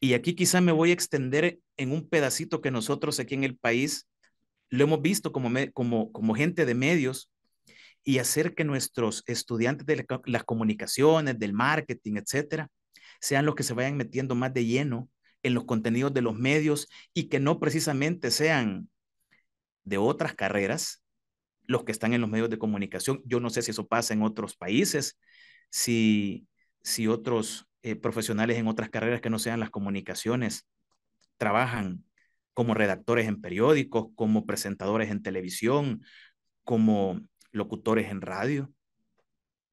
Y aquí quizá me voy a extender en un pedacito que nosotros aquí en el país lo hemos visto como, como, como gente de medios y hacer que nuestros estudiantes de las comunicaciones, del marketing, etcétera, sean los que se vayan metiendo más de lleno en los contenidos de los medios y que no precisamente sean de otras carreras los que están en los medios de comunicación. Yo no sé si eso pasa en otros países, si, si otros eh, profesionales en otras carreras que no sean las comunicaciones trabajan como redactores en periódicos, como presentadores en televisión, como locutores en radio.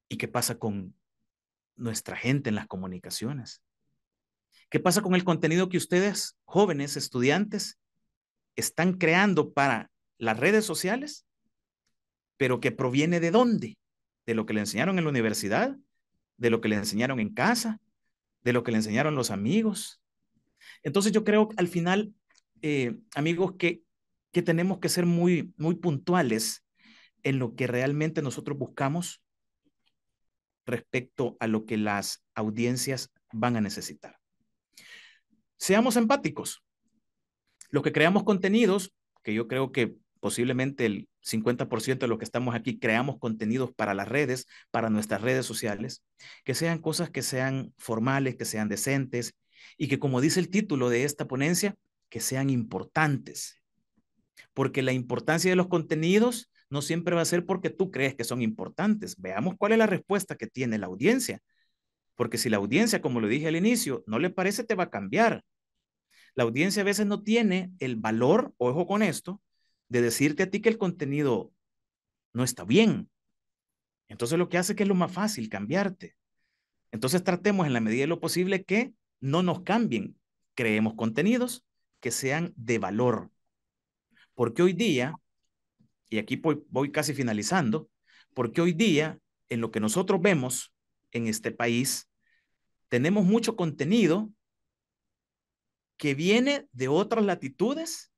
¿Y qué pasa con nuestra gente en las comunicaciones? ¿Qué pasa con el contenido que ustedes, jóvenes estudiantes, están creando para las redes sociales, pero que proviene de dónde? De lo que le enseñaron en la universidad, de lo que le enseñaron en casa, de lo que le enseñaron los amigos. Entonces yo creo que al final eh, amigos, que, tenemos que ser muy, muy puntuales en lo que realmente nosotros buscamos respecto a lo que las audiencias van a necesitar. Seamos empáticos. Lo que creamos contenidos, que yo creo que posiblemente el 50% de los que estamos aquí creamos contenidos para las redes, para nuestras redes sociales, que sean cosas que sean formales, que sean decentes y que como dice el título de esta ponencia, que sean importantes. Porque la importancia de los contenidos no siempre va a ser porque tú crees que son importantes. Veamos cuál es la respuesta que tiene la audiencia. Porque si la audiencia, como lo dije al inicio, no le parece, te va a cambiar. La audiencia a veces no tiene el valor, ojo con esto, de decirte a ti que el contenido no está bien. Entonces lo que hace es que es lo más fácil cambiarte. Entonces tratemos en la medida de lo posible que no nos cambien. Creemos contenidos, que sean de valor. Porque hoy día, y aquí voy, casi finalizando, porque hoy día, en lo que nosotros vemos en este país, tenemos mucho contenido que viene de otras latitudes,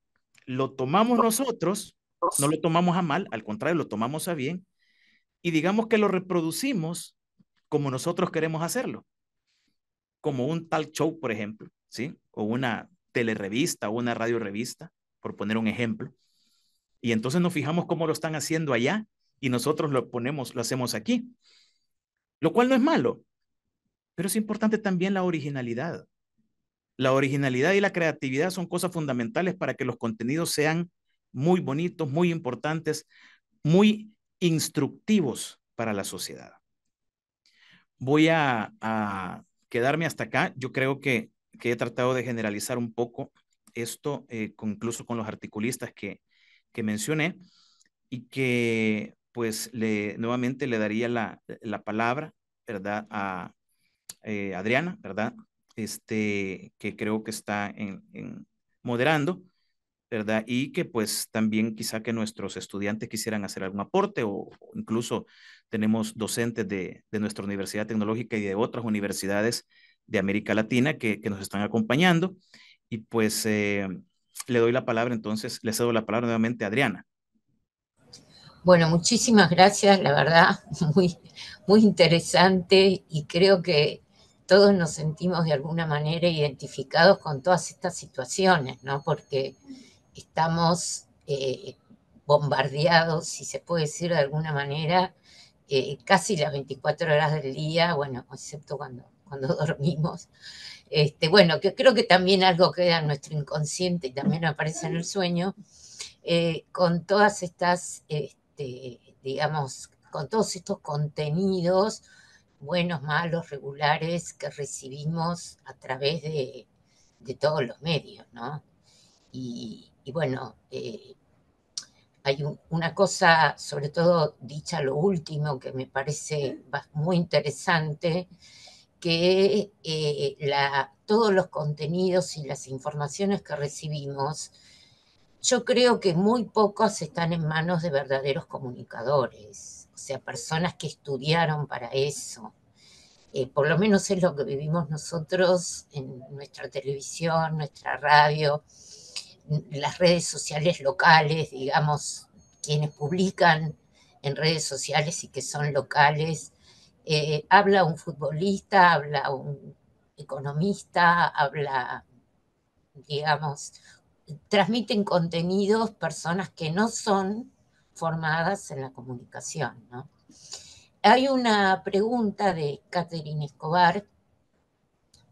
lo tomamos nosotros, no lo tomamos a mal, al contrario, lo tomamos a bien, y digamos que lo reproducimos como nosotros queremos hacerlo, como un tal show, por ejemplo, ¿sí? O una telerevista o una radio revista, por poner un ejemplo. Y entonces nos fijamos cómo lo están haciendo allá y nosotros lo ponemos, lo hacemos aquí. Lo cual no es malo, pero es importante también la originalidad. La originalidad y la creatividad son cosas fundamentales para que los contenidos sean muy bonitos, muy importantes, muy instructivos para la sociedad. Voy a, a quedarme hasta acá. Yo creo que que he tratado de generalizar un poco esto, eh, incluso con los articulistas que, que mencioné, y que pues le, nuevamente le daría la, palabra, ¿verdad? A eh, Adriana, ¿verdad? Este, que creo que está en, moderando, ¿verdad? Y que pues también quizá que nuestros estudiantes quisieran hacer algún aporte o, o incluso tenemos docentes de, nuestra Universidad Tecnológica y de otras universidades de América Latina que, que nos están acompañando. Y pues eh, le doy la palabra, entonces le cedo la palabra nuevamente a Adriana. Bueno, muchísimas gracias, la verdad, <laughs> muy, muy interesante y creo que todos nos sentimos de alguna manera identificados con todas estas situaciones, ¿no? Porque estamos eh, bombardeados, si se puede decir de alguna manera, eh, casi las 24 horas del día, bueno, excepto cuando cuando <laughs> dormimos. Este, bueno, que creo que también algo queda en nuestro inconsciente y también aparece en el sueño, eh, con todas estas, este, digamos, con todos estos contenidos, buenos, malos, regulares, que recibimos a través de, todos los medios, ¿no? Y, bueno, eh, hay una cosa, sobre todo dicha lo último, que me parece muy interesante, que eh, todos los contenidos y las informaciones que recibimos, yo creo que muy pocos están en manos de verdaderos comunicadores, o sea, personas que estudiaron para eso. Eh, por lo menos es lo que vivimos nosotros en nuestra televisión, nuestra radio, las redes sociales locales, digamos, quienes publican en redes sociales y que son locales eh, habla un futbolista, habla un economista, habla, digamos, transmiten contenidos personas que no son formadas en la comunicación. ¿no? Hay una pregunta de Catherine Escobar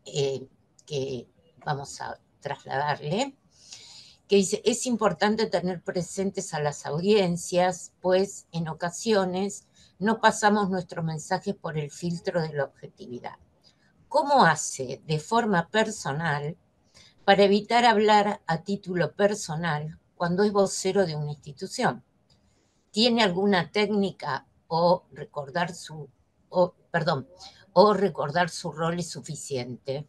eh, que vamos a trasladarle, que dice, es importante tener presentes a las audiencias, pues en ocasiones no pasamos nuestros mensajes por el filtro de la objetividad. ¿Cómo hace de forma personal para evitar hablar a título personal cuando es vocero de una institución? ¿Tiene alguna técnica o recordar su, perdón, o recordar su rol es suficiente?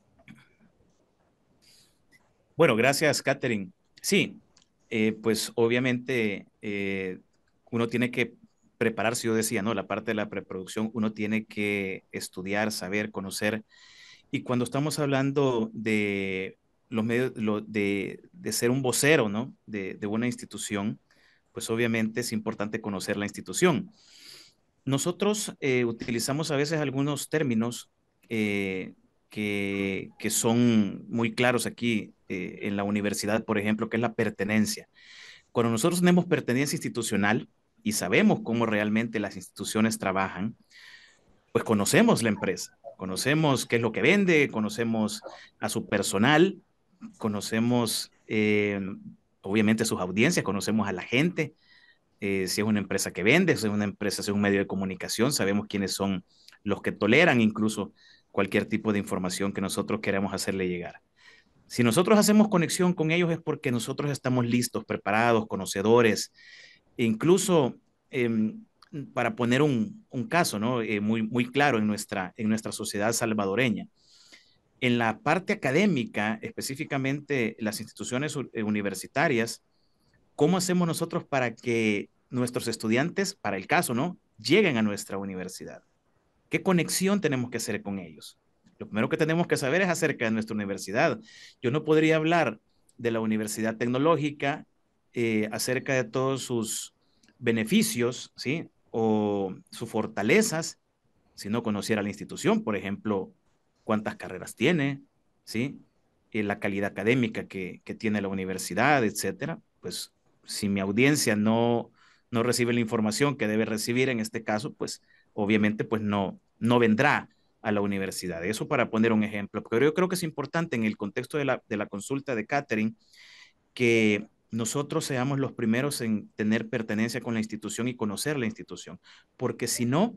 Bueno, gracias, Catherine. Sí, eh, pues obviamente eh, uno tiene que prepararse, yo decía, ¿no? La parte de la preproducción, uno tiene que estudiar, saber, conocer. Y cuando estamos hablando de los medios, de, de, ser un vocero, ¿no? De, de, una institución, pues obviamente es importante conocer la institución. Nosotros eh, utilizamos a veces algunos términos eh, que, son muy claros aquí eh, en la universidad, por ejemplo, que es la pertenencia. Cuando nosotros tenemos pertenencia institucional, y sabemos cómo realmente las instituciones trabajan, pues conocemos la empresa, conocemos qué es lo que vende, conocemos a su personal, conocemos eh, obviamente sus audiencias, conocemos a la gente, eh, si es una empresa que vende, si es una empresa, si es un medio de comunicación, sabemos quiénes son los que toleran incluso cualquier tipo de información que nosotros queremos hacerle llegar. Si nosotros hacemos conexión con ellos es porque nosotros estamos listos, preparados, conocedores, Incluso, em, para poner un, caso eh, muy, muy claro en nuestra, en nuestra sociedad salvadoreña, en la parte académica, específicamente las instituciones eh, universitarias, ¿cómo hacemos nosotros para que nuestros estudiantes, para el caso, ¿no? lleguen a nuestra universidad? ¿Qué conexión tenemos que hacer con ellos? Lo primero que tenemos que saber es acerca de nuestra universidad. Yo no podría hablar de la universidad tecnológica eh, acerca de todos sus beneficios, ¿sí? O sus fortalezas, si no conociera la institución, por ejemplo, cuántas carreras tiene, ¿sí? Eh, la calidad académica que, tiene la universidad, etcétera. Pues si mi audiencia no, no recibe la información que debe recibir en este caso, pues obviamente pues no, no vendrá a la universidad. Eso para poner un ejemplo, pero yo creo que es importante en el contexto de la, de la consulta de Catherine que nosotros seamos los primeros en tener pertenencia con la institución y conocer la institución, porque si no,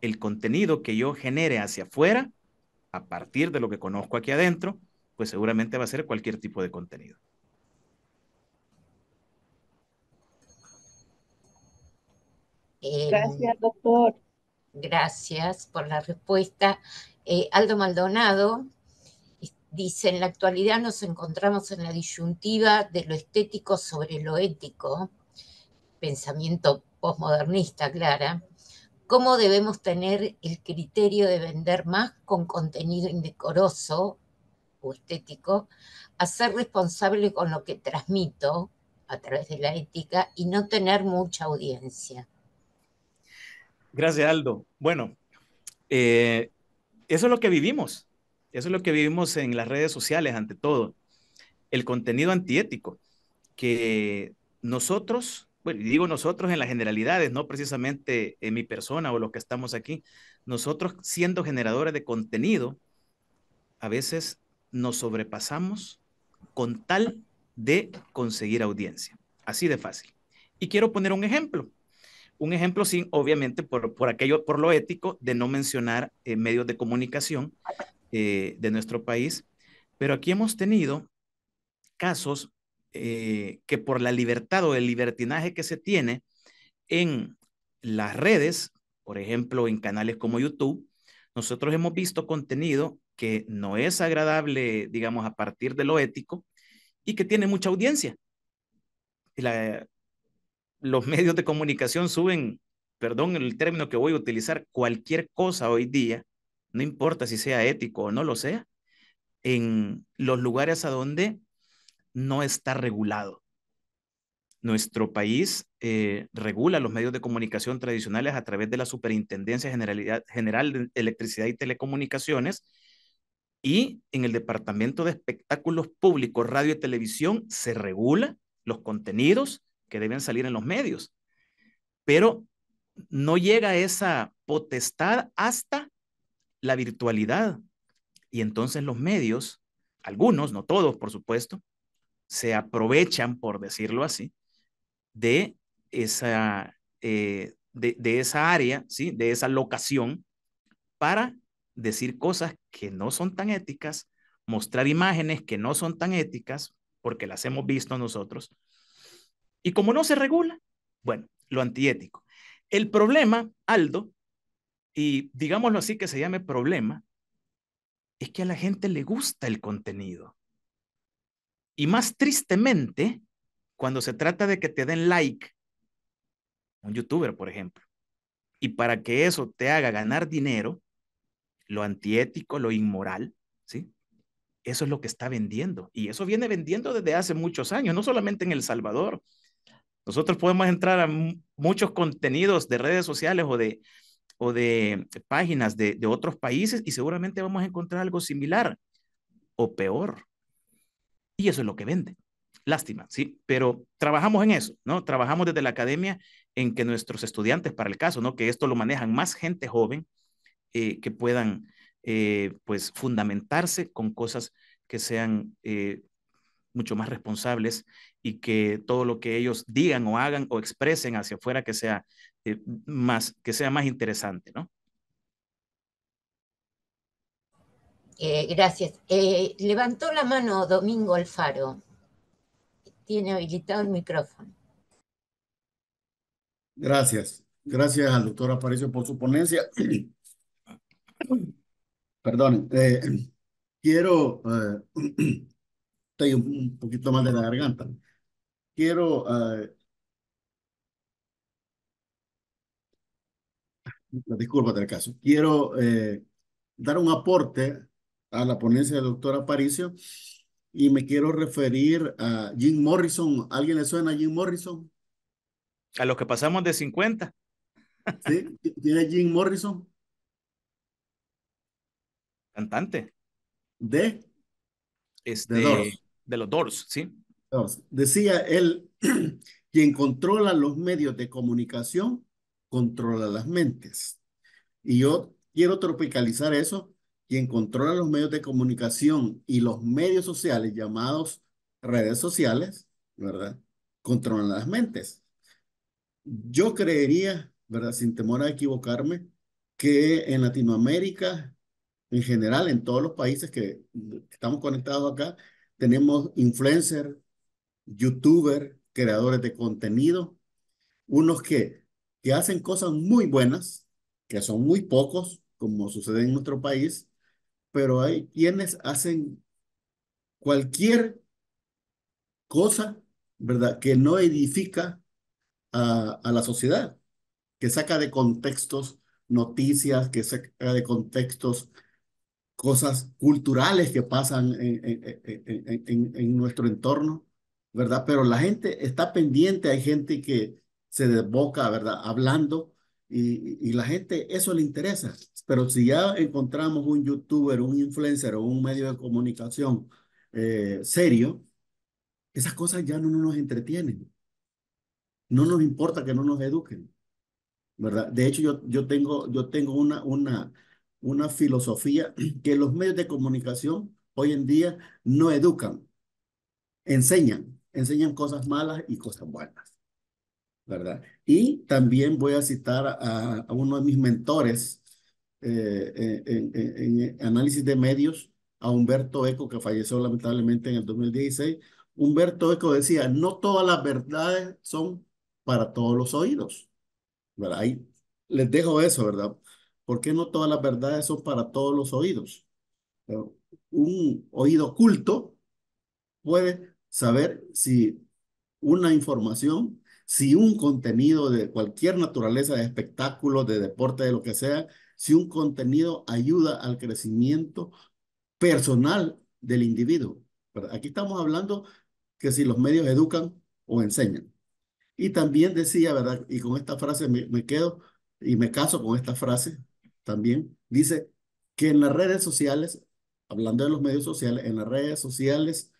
el contenido que yo genere hacia afuera, a partir de lo que conozco aquí adentro, pues seguramente va a ser cualquier tipo de contenido. Em, gracias, doctor. Gracias por la respuesta. Eh, Aldo Maldonado Dice, en la actualidad nos encontramos en la disyuntiva de lo estético sobre lo ético, pensamiento posmodernista, Clara, cómo debemos tener el criterio de vender más con contenido indecoroso o estético, a ser responsable con lo que transmito a través de la ética y no tener mucha audiencia. Gracias, Aldo. Bueno, eh, eso es lo que vivimos. Eso es lo que vivimos en las redes sociales, ante todo. El contenido antiético, que nosotros, bueno, digo nosotros en las generalidades, no precisamente en mi persona o los que estamos aquí, nosotros siendo generadores de contenido, a veces nos sobrepasamos con tal de conseguir audiencia. Así de fácil. Y quiero poner un ejemplo. Un ejemplo, sin, obviamente, por, aquello, por lo ético, de no mencionar eh, medios de comunicación, eh, de nuestro país, pero aquí hemos tenido casos eh, que por la libertad o el libertinaje que se tiene en las redes, por ejemplo, en canales como YouTube, nosotros hemos visto contenido que no es agradable, digamos, a partir de lo ético y que tiene mucha audiencia. los medios de comunicación suben, perdón el término que voy a utilizar, cualquier cosa hoy día no importa si sea ético o no lo sea, en los lugares a donde no está regulado. Nuestro país eh, regula los medios de comunicación tradicionales a través de la Superintendencia General de Electricidad y Telecomunicaciones y en el Departamento de Espectáculos Públicos, Radio y Televisión se regula los contenidos que deben salir en los medios, pero no llega esa potestad hasta la virtualidad. Y entonces los medios, algunos, no todos, por supuesto, se aprovechan, por decirlo así, de esa, eh, de, esa área, ¿sí? de esa locación, para decir cosas que no son tan éticas, mostrar imágenes que no son tan éticas, porque las hemos visto nosotros. Y como no se regula, bueno, lo antiético. El problema, Aldo, y digámoslo así que se llame problema, es que a la gente le gusta el contenido. Y más tristemente, cuando se trata de que te den like, un youtuber, por ejemplo, y para que eso te haga ganar dinero, lo antiético, lo inmoral, ¿sí? Eso es lo que está vendiendo. Y eso viene vendiendo desde hace muchos años, no solamente en El Salvador. Nosotros podemos entrar a muchos contenidos de redes sociales o de o de páginas de, otros países y seguramente vamos a encontrar algo similar o peor. Y eso es lo que vende. Lástima, sí, pero trabajamos en eso, ¿no? Trabajamos desde la academia en que nuestros estudiantes, para el caso, ¿no? Que esto lo manejan más gente joven eh, que puedan, eh, pues, fundamentarse con cosas que sean eh, mucho más responsables y que todo lo que ellos digan o hagan o expresen hacia afuera que sea eh, más, que sea más interesante, ¿no? Eh, gracias. Eh, levantó la mano Domingo Alfaro. Tiene habilitado el micrófono. Gracias. Gracias al doctor Aparicio por su ponencia. <coughs> Perdón. quiero... <coughs> estoy un poquito más de la garganta. Quiero disculpa del caso. Quiero eh, dar un aporte a la ponencia del doctor Aparicio y me quiero referir a Jim Morrison. ¿Alguien le suena a Jim Morrison? A los que pasamos de 50. ¿Tiene Jim Morrison? Cantante. ¿De? Este, de, los Doors, ¿sí? Decía él, <clears throat> quien controla los medios de comunicación controla las mentes. Y yo quiero tropicalizar eso. Quien controla los medios de comunicación y los medios sociales llamados redes sociales, ¿verdad? Controlan las mentes. Yo creería, ¿verdad? Sin temor a equivocarme, que en Latinoamérica, en general, en todos los países que estamos conectados acá, tenemos influencers, youtubers, creadores de contenido, unos que que hacen cosas muy buenas, que son muy pocos, como sucede en nuestro país, pero hay quienes hacen cualquier cosa, ¿verdad?, que no edifica a, la sociedad, que saca de contextos noticias, que saca de contextos cosas culturales que pasan en, en, nuestro entorno, ¿verdad? Pero la gente está pendiente, hay gente que se desboca, ¿verdad? Hablando y, y, la gente eso le interesa. Pero si ya encontramos un youtuber, un influencer o un medio de comunicación eh, serio, esas cosas ya no, no nos entretienen. No nos importa que no nos eduquen. ¿verdad? De hecho, yo, yo tengo, yo tengo una, una, una filosofía <clears throat> que los medios de comunicación hoy en día no educan, enseñan, enseñan cosas malas y cosas buenas. ¿verdad? Y también voy a citar a, uno de mis mentores eh, eh, en, análisis de medios, a Humberto Eco, que falleció lamentablemente en el 2016. Humberto Eco decía, no todas las verdades son para todos los oídos, ¿verdad? les dejo eso, ¿verdad? por qué no todas las verdades son para todos los oídos? Un oído oculto puede saber si una información si un contenido de cualquier naturaleza, de espectáculo, de deporte, de lo que sea, si un contenido ayuda al crecimiento personal del individuo. Aquí estamos hablando que si los medios educan o enseñan. Y también decía, ¿verdad? Y con esta frase me quedo y me caso con esta frase también. Dice que en las redes sociales, hablando de los medios sociales, en las redes sociales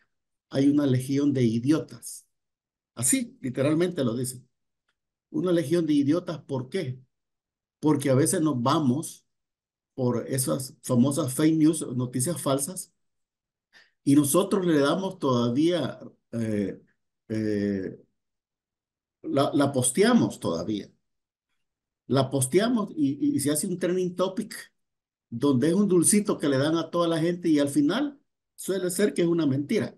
hay una legión de idiotas Así, literalmente lo dice. Una legión de idiotas, ¿por qué? Porque a veces nos vamos por esas famosas fake news, noticias falsas, y nosotros le damos todavía, eh, eh, la, posteamos todavía. La posteamos y, se hace un training topic donde es un dulcito que le dan a toda la gente y al final suele ser que es una mentira.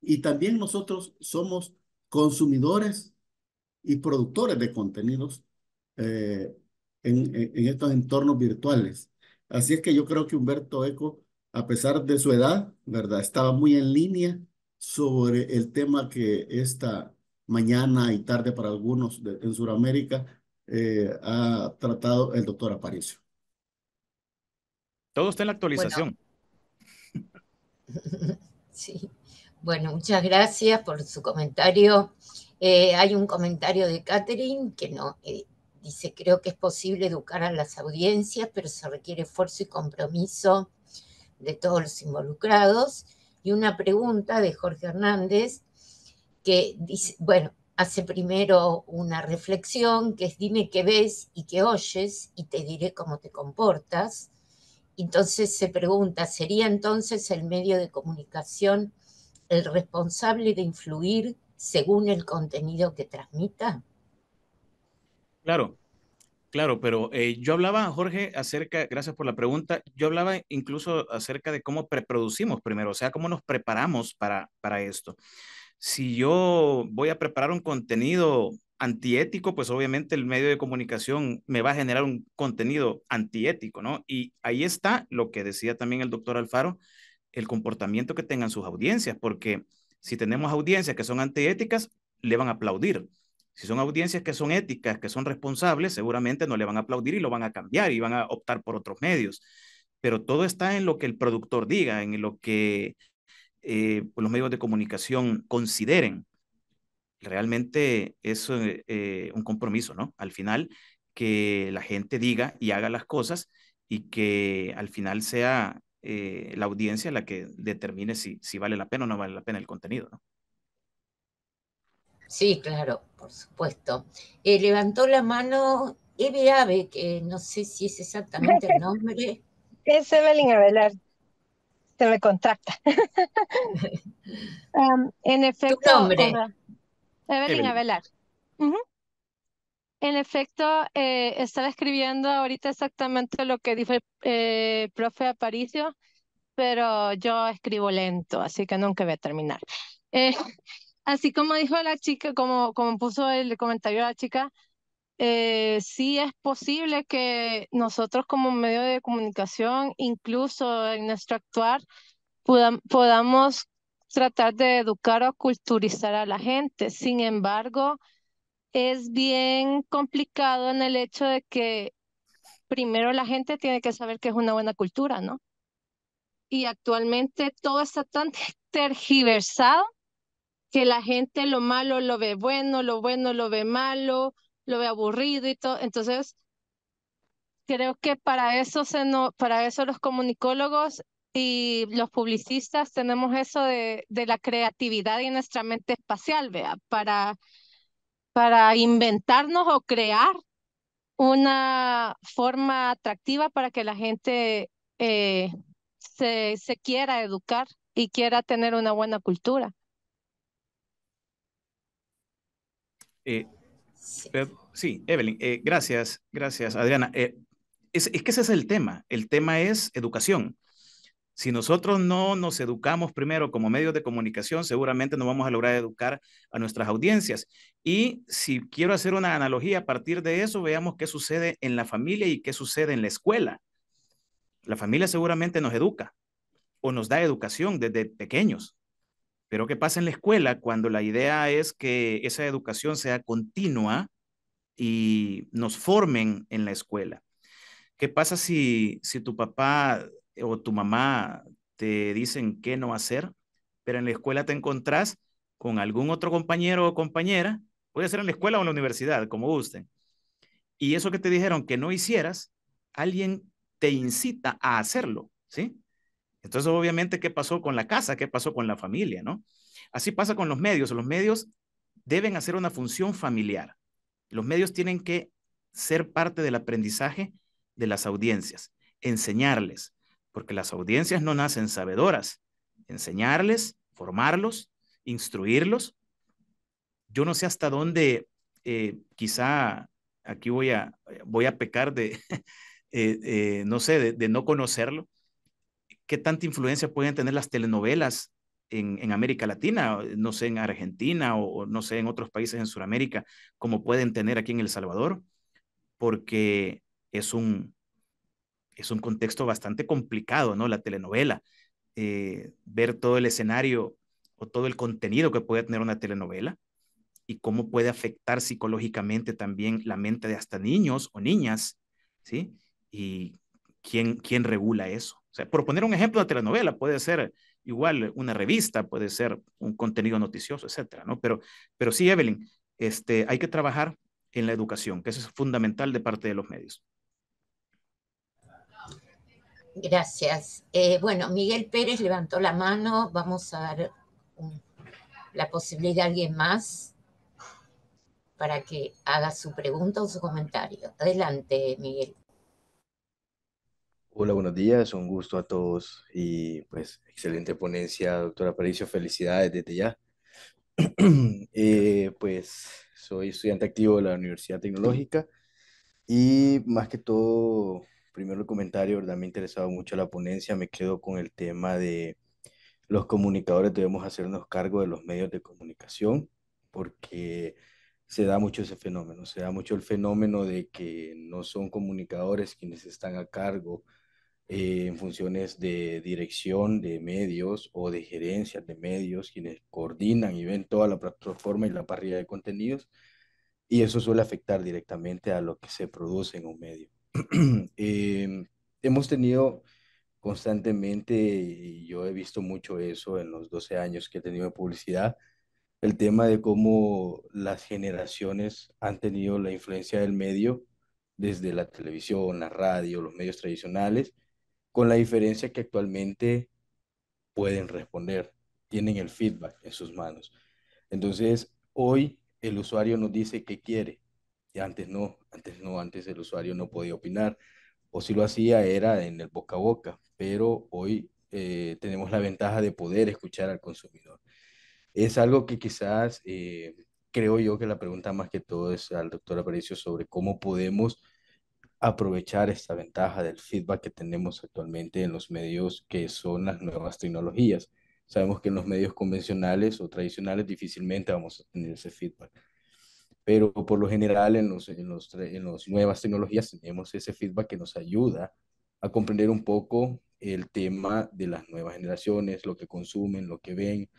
Y también nosotros somos consumidores y productores de contenidos eh, en, estos entornos virtuales. Así es que yo creo que Humberto Eco, a pesar de su edad, ¿verdad? Estaba muy en línea sobre el tema que esta mañana y tarde para algunos en Sudamérica eh, ha tratado el doctor Aparicio. Todo está en la actualización. <laughs> sí. Bueno, muchas gracias por su comentario. Eh, hay un comentario de Catherine que no eh, dice, creo que es posible educar a las audiencias, pero se requiere esfuerzo y compromiso de todos los involucrados. Y una pregunta de Jorge Hernández que dice, bueno, hace primero una reflexión que es dime qué ves y qué oyes y te diré cómo te comportas. Entonces se pregunta, ¿sería entonces el medio de comunicación? el responsable de influir según el contenido que transmita? Claro, claro, pero eh, yo hablaba, Jorge, acerca, gracias por la pregunta, yo hablaba incluso acerca de cómo preproducimos primero, o sea, cómo nos preparamos para, para esto. Si yo voy a preparar un contenido antiético, pues obviamente el medio de comunicación me va a generar un contenido antiético, ¿no? Y ahí está lo que decía también el doctor Alfaro, el comportamiento que tengan sus audiencias, porque si tenemos audiencias que son antiéticas, le van a aplaudir. Si son audiencias que son éticas, que son responsables, seguramente no le van a aplaudir y lo van a cambiar y van a optar por otros medios. Pero todo está en lo que el productor diga, en lo que eh, pues, los medios de comunicación consideren. Realmente es eh, eh, un compromiso, ¿no? Al final, que la gente diga y haga las cosas y que al final sea eh, la audiencia la que determine si, si vale la pena o no vale la pena el contenido. Sí, claro, por supuesto. Eh, levantó la mano Eve Ave, que no sé si es exactamente el nombre. <laughs> Es Evelyn Avelar. Se me contracta. <laughs> <laughs> en efecto. ¿Tu nombre? Evelyn, Avelar. En efecto, eh, estaba escribiendo ahorita exactamente lo que dijo el eh, profe Aparicio, pero yo escribo lento, así que nunca voy a terminar. Eh, <laughs> así como dijo la chica, como, como puso el comentario la chica, eh, sí es posible que nosotros como medio de comunicación, incluso en nuestro actuar, podamos tratar de educar o culturizar a la gente. Sin embargo, es bien complicado en el hecho de que primero la gente tiene que saber que es una buena cultura, ¿no? Y actualmente todo está tan <laughs> tergiversado que la gente lo malo lo ve bueno, lo bueno lo ve malo, lo ve aburrido y todo. Entonces, creo que para eso, se no, para eso los comunicólogos y los publicistas tenemos eso de, de la creatividad y nuestra mente espacial, vea, para para inventarnos o crear una forma atractiva para que la gente eh, se, quiera educar y quiera tener una buena cultura. Eh, sí. Evelyn, eh, gracias, gracias, Adriana. Es, es, que ese es el tema. El tema es educación. Si nosotros no nos educamos primero como medios de comunicación, seguramente no vamos a lograr educar a nuestras audiencias. Y si quiero hacer una analogía a partir de eso, veamos qué sucede en la familia y qué sucede en la escuela. La familia seguramente nos educa o nos da educación desde pequeños. Pero ¿qué pasa en la escuela cuando la idea es que esa educación sea continua y nos formen en la escuela? ¿Qué pasa si, si tu papá o tu mamá te dicen qué no hacer, pero en la escuela te encontrás con algún otro compañero o compañera, puede ser en la escuela o en la universidad, como gusten, y eso que te dijeron que no hicieras, alguien te incita a hacerlo, ¿sí? Entonces, obviamente, ¿qué pasó con la casa? ¿Qué pasó con la familia, no? Así pasa con los medios. Los medios deben hacer una función familiar. Los medios tienen que ser parte del aprendizaje de las audiencias, enseñarles, porque las audiencias no nacen sabedoras. Enseñarles, formarlos, instruirlos. Yo no sé hasta dónde, eh, quizá aquí voy a, voy a pecar de, <laughs> eh, eh, no sé, de, no conocerlo. ¿Qué tanta influencia pueden tener las telenovelas en, América Latina? No sé, en Argentina o, o no sé, en otros países en Sudamérica, como pueden tener aquí en El Salvador, porque es un, es un contexto bastante complicado, ¿no? La telenovela, eh, ver todo el escenario o todo el contenido que puede tener una telenovela y cómo puede afectar psicológicamente también la mente de hasta niños o niñas, ¿sí? Y quién, quién regula eso. O sea, por poner un ejemplo, de telenovela puede ser igual una revista, puede ser un contenido noticioso, etcétera, ¿no? Pero, pero sí, Evelyn, este, hay que trabajar en la educación, que eso es fundamental de parte de los medios. Gracias. Eh, bueno, Miguel Pérez levantó la mano. Vamos a dar la posibilidad a alguien más para que haga su pregunta o su comentario. Adelante, Miguel. Hola, buenos días. Un gusto a todos y pues excelente ponencia, doctora Paricio. Felicidades desde ya. <clears throat> Eh, pues soy estudiante activo de la Universidad Tecnológica y más que todo primero comentario, ¿verdad? Me interesado mucho la ponencia, me quedo con el tema de los comunicadores debemos hacernos cargo de los medios de comunicación, porque se da mucho ese fenómeno, se da mucho el fenómeno de que no son comunicadores quienes están a cargo eh, en funciones de dirección de medios o de gerencias de medios, quienes coordinan y ven toda la plataforma y la parrilla de contenidos, y eso suele afectar directamente a lo que se produce en un medio. <clears throat> Em, hemos tenido constantemente, y yo he visto mucho eso en los 12 años que he tenido de publicidad, el tema de cómo las generaciones han tenido la influencia del medio desde la televisión, la radio, los medios tradicionales, con la diferencia que actualmente pueden responder, tienen el feedback en sus manos. Entonces, hoy el usuario nos dice qué quiere, y antes no, antes no, antes el usuario no podía opinar, o si lo hacía era en el boca a boca, pero hoy eh, tenemos la ventaja de poder escuchar al consumidor. Es algo que quizás eh, creo yo que la pregunta más que todo es al doctor Aparicio sobre cómo podemos aprovechar esta ventaja del feedback que tenemos actualmente en los medios que son las nuevas tecnologías. Sabemos que en los medios convencionales o tradicionales difícilmente vamos a tener ese feedback pero por lo general en las en los, en nuevas tecnologías tenemos ese feedback que nos ayuda a comprender un poco el tema de las nuevas generaciones, lo que consumen, lo que ven,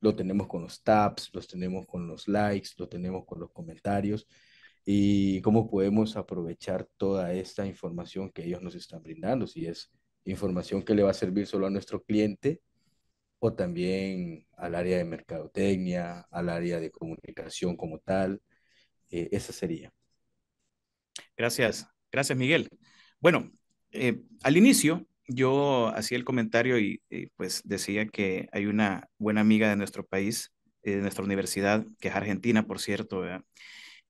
lo tenemos con los tabs, los tenemos con los likes, lo tenemos con los comentarios y cómo podemos aprovechar toda esta información que ellos nos están brindando, si es información que le va a servir solo a nuestro cliente o también al área de mercadotecnia, al área de comunicación como tal, eh, esa sería. Gracias, gracias Miguel. Bueno, eh, al inicio yo hacía el comentario y, pues decía que hay una buena amiga de nuestro país, eh, de nuestra universidad, que es argentina, por cierto,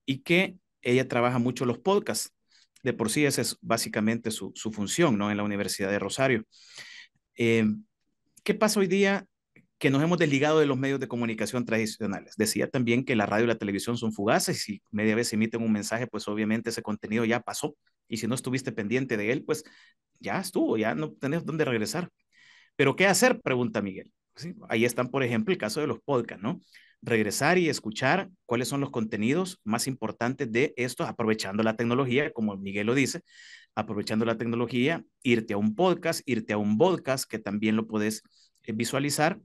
y que ella trabaja mucho los podcasts. De por sí esa es básicamente su, función, ¿no? En la Universidad de Rosario. ¿Qué pasa hoy día que nos hemos desligado de los medios de comunicación tradicionales. Decía también que la radio y la televisión son fugaces y media vez emiten un mensaje, pues obviamente ese contenido ya pasó y si no estuviste pendiente de él, pues ya estuvo, ya no tenés dónde regresar. Pero ¿qué hacer? Pregunta Miguel. Ahí están, por ejemplo, el caso de los podcasts, ¿no? Regresar y escuchar cuáles son los contenidos más importantes de estos, aprovechando la tecnología, como Miguel lo dice, aprovechando la tecnología, irte a un podcast, irte a un podcast que también lo puedes eh, visualizar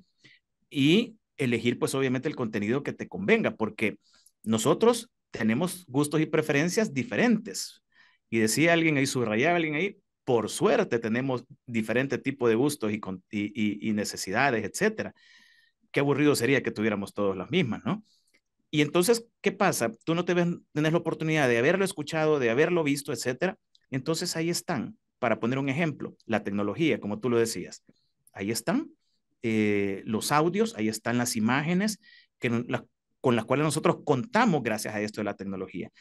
y elegir pues obviamente el contenido que te convenga, porque nosotros tenemos gustos y preferencias diferentes. Y decía alguien ahí, subrayaba alguien ahí, por suerte tenemos diferente tipo de gustos y, y, necesidades, etcétera. Qué aburrido sería que tuviéramos todos las mismas, ¿no? Y entonces, ¿qué pasa? Tú no te tenés la oportunidad de haberlo escuchado, de haberlo visto, etcétera. Entonces ahí están, para poner un ejemplo, la tecnología, como tú lo decías. Ahí están eh, los audios, ahí están las imágenes que, con las cuales nosotros contamos gracias a esto de la tecnología.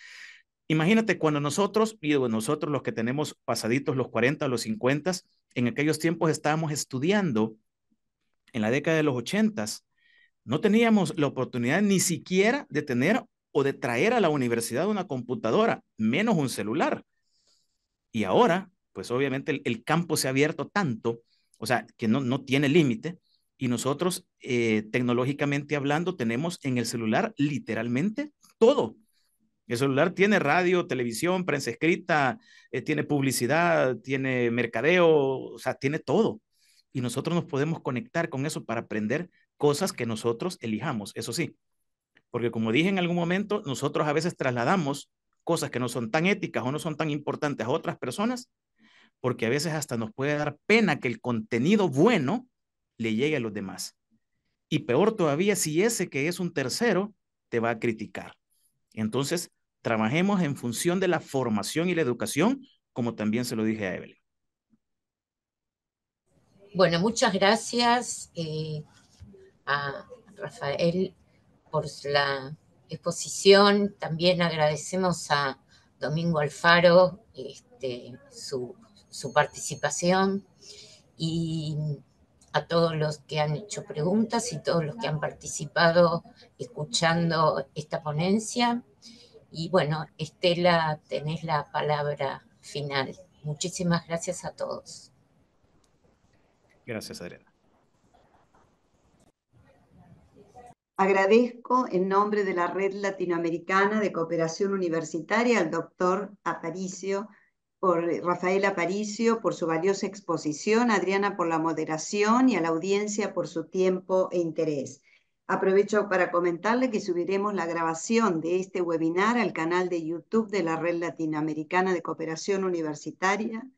Imagínate cuando nosotros, y nosotros los que tenemos pasaditos los 40 o los 50, en aquellos tiempos estábamos estudiando, en la década de los 80, no teníamos la oportunidad ni siquiera de tener o de traer a la universidad una computadora, menos un celular. Y ahora, pues obviamente el, el campo se ha abierto tanto, o sea, que no, no tiene límite, y nosotros, eh, tecnológicamente hablando, tenemos en el celular literalmente todo. El celular tiene radio, televisión, prensa escrita, eh, tiene publicidad, tiene mercadeo, o sea, tiene todo. Y nosotros nos podemos conectar con eso para aprender cosas que nosotros elijamos, eso sí. Porque como dije en algún momento, nosotros a veces trasladamos cosas que no son tan éticas o no son tan importantes a otras personas, porque a veces hasta nos puede dar pena que el contenido bueno le llegue a los demás. Y peor todavía si ese que es un tercero te va a criticar. Entonces, trabajemos en función de la formación y la educación, como también se lo dije a Evelyn. Bueno, muchas gracias eh, a Rafael por la exposición. También agradecemos a Domingo Alfaro este, su, su participación. Y a todos los que han hecho preguntas y todos los que han participado escuchando esta ponencia. Y bueno, Estela, tenés la palabra final. Muchísimas gracias a todos. Gracias, Adriana. Agradezco en nombre de la Red Latinoamericana de Cooperación Universitaria al doctor Aparicio por eh, Rafael Aparicio por su valiosa exposición, Adriana por la moderación y a la audiencia por su tiempo e interés. Aprovecho para comentarle que subiremos la grabación de este webinar al canal de YouTube de la Red Latinoamericana de Cooperación Universitaria,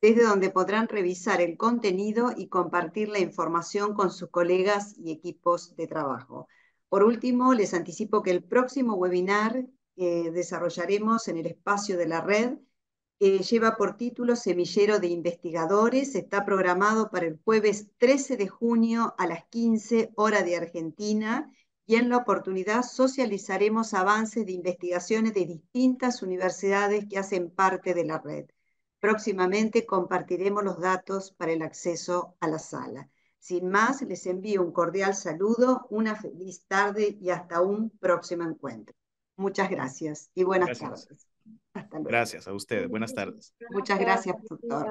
desde donde podrán revisar el contenido y compartir la información con sus colegas y equipos de trabajo. Por último, les anticipo que el próximo webinar eh, desarrollaremos en el espacio de la red eh, lleva por título Semillero de Investigadores. Está programado para el jueves 13 de junio a las 15 hora de Argentina y en la oportunidad socializaremos avances de investigaciones de distintas universidades que hacen parte de la red. Próximamente compartiremos los datos para el acceso a la sala. Sin más, les envío un cordial saludo, una feliz tarde y hasta un próximo encuentro. Muchas gracias y buenas tardes. Gracias a ustedes. Buenas tardes. Muchas gracias, doctor.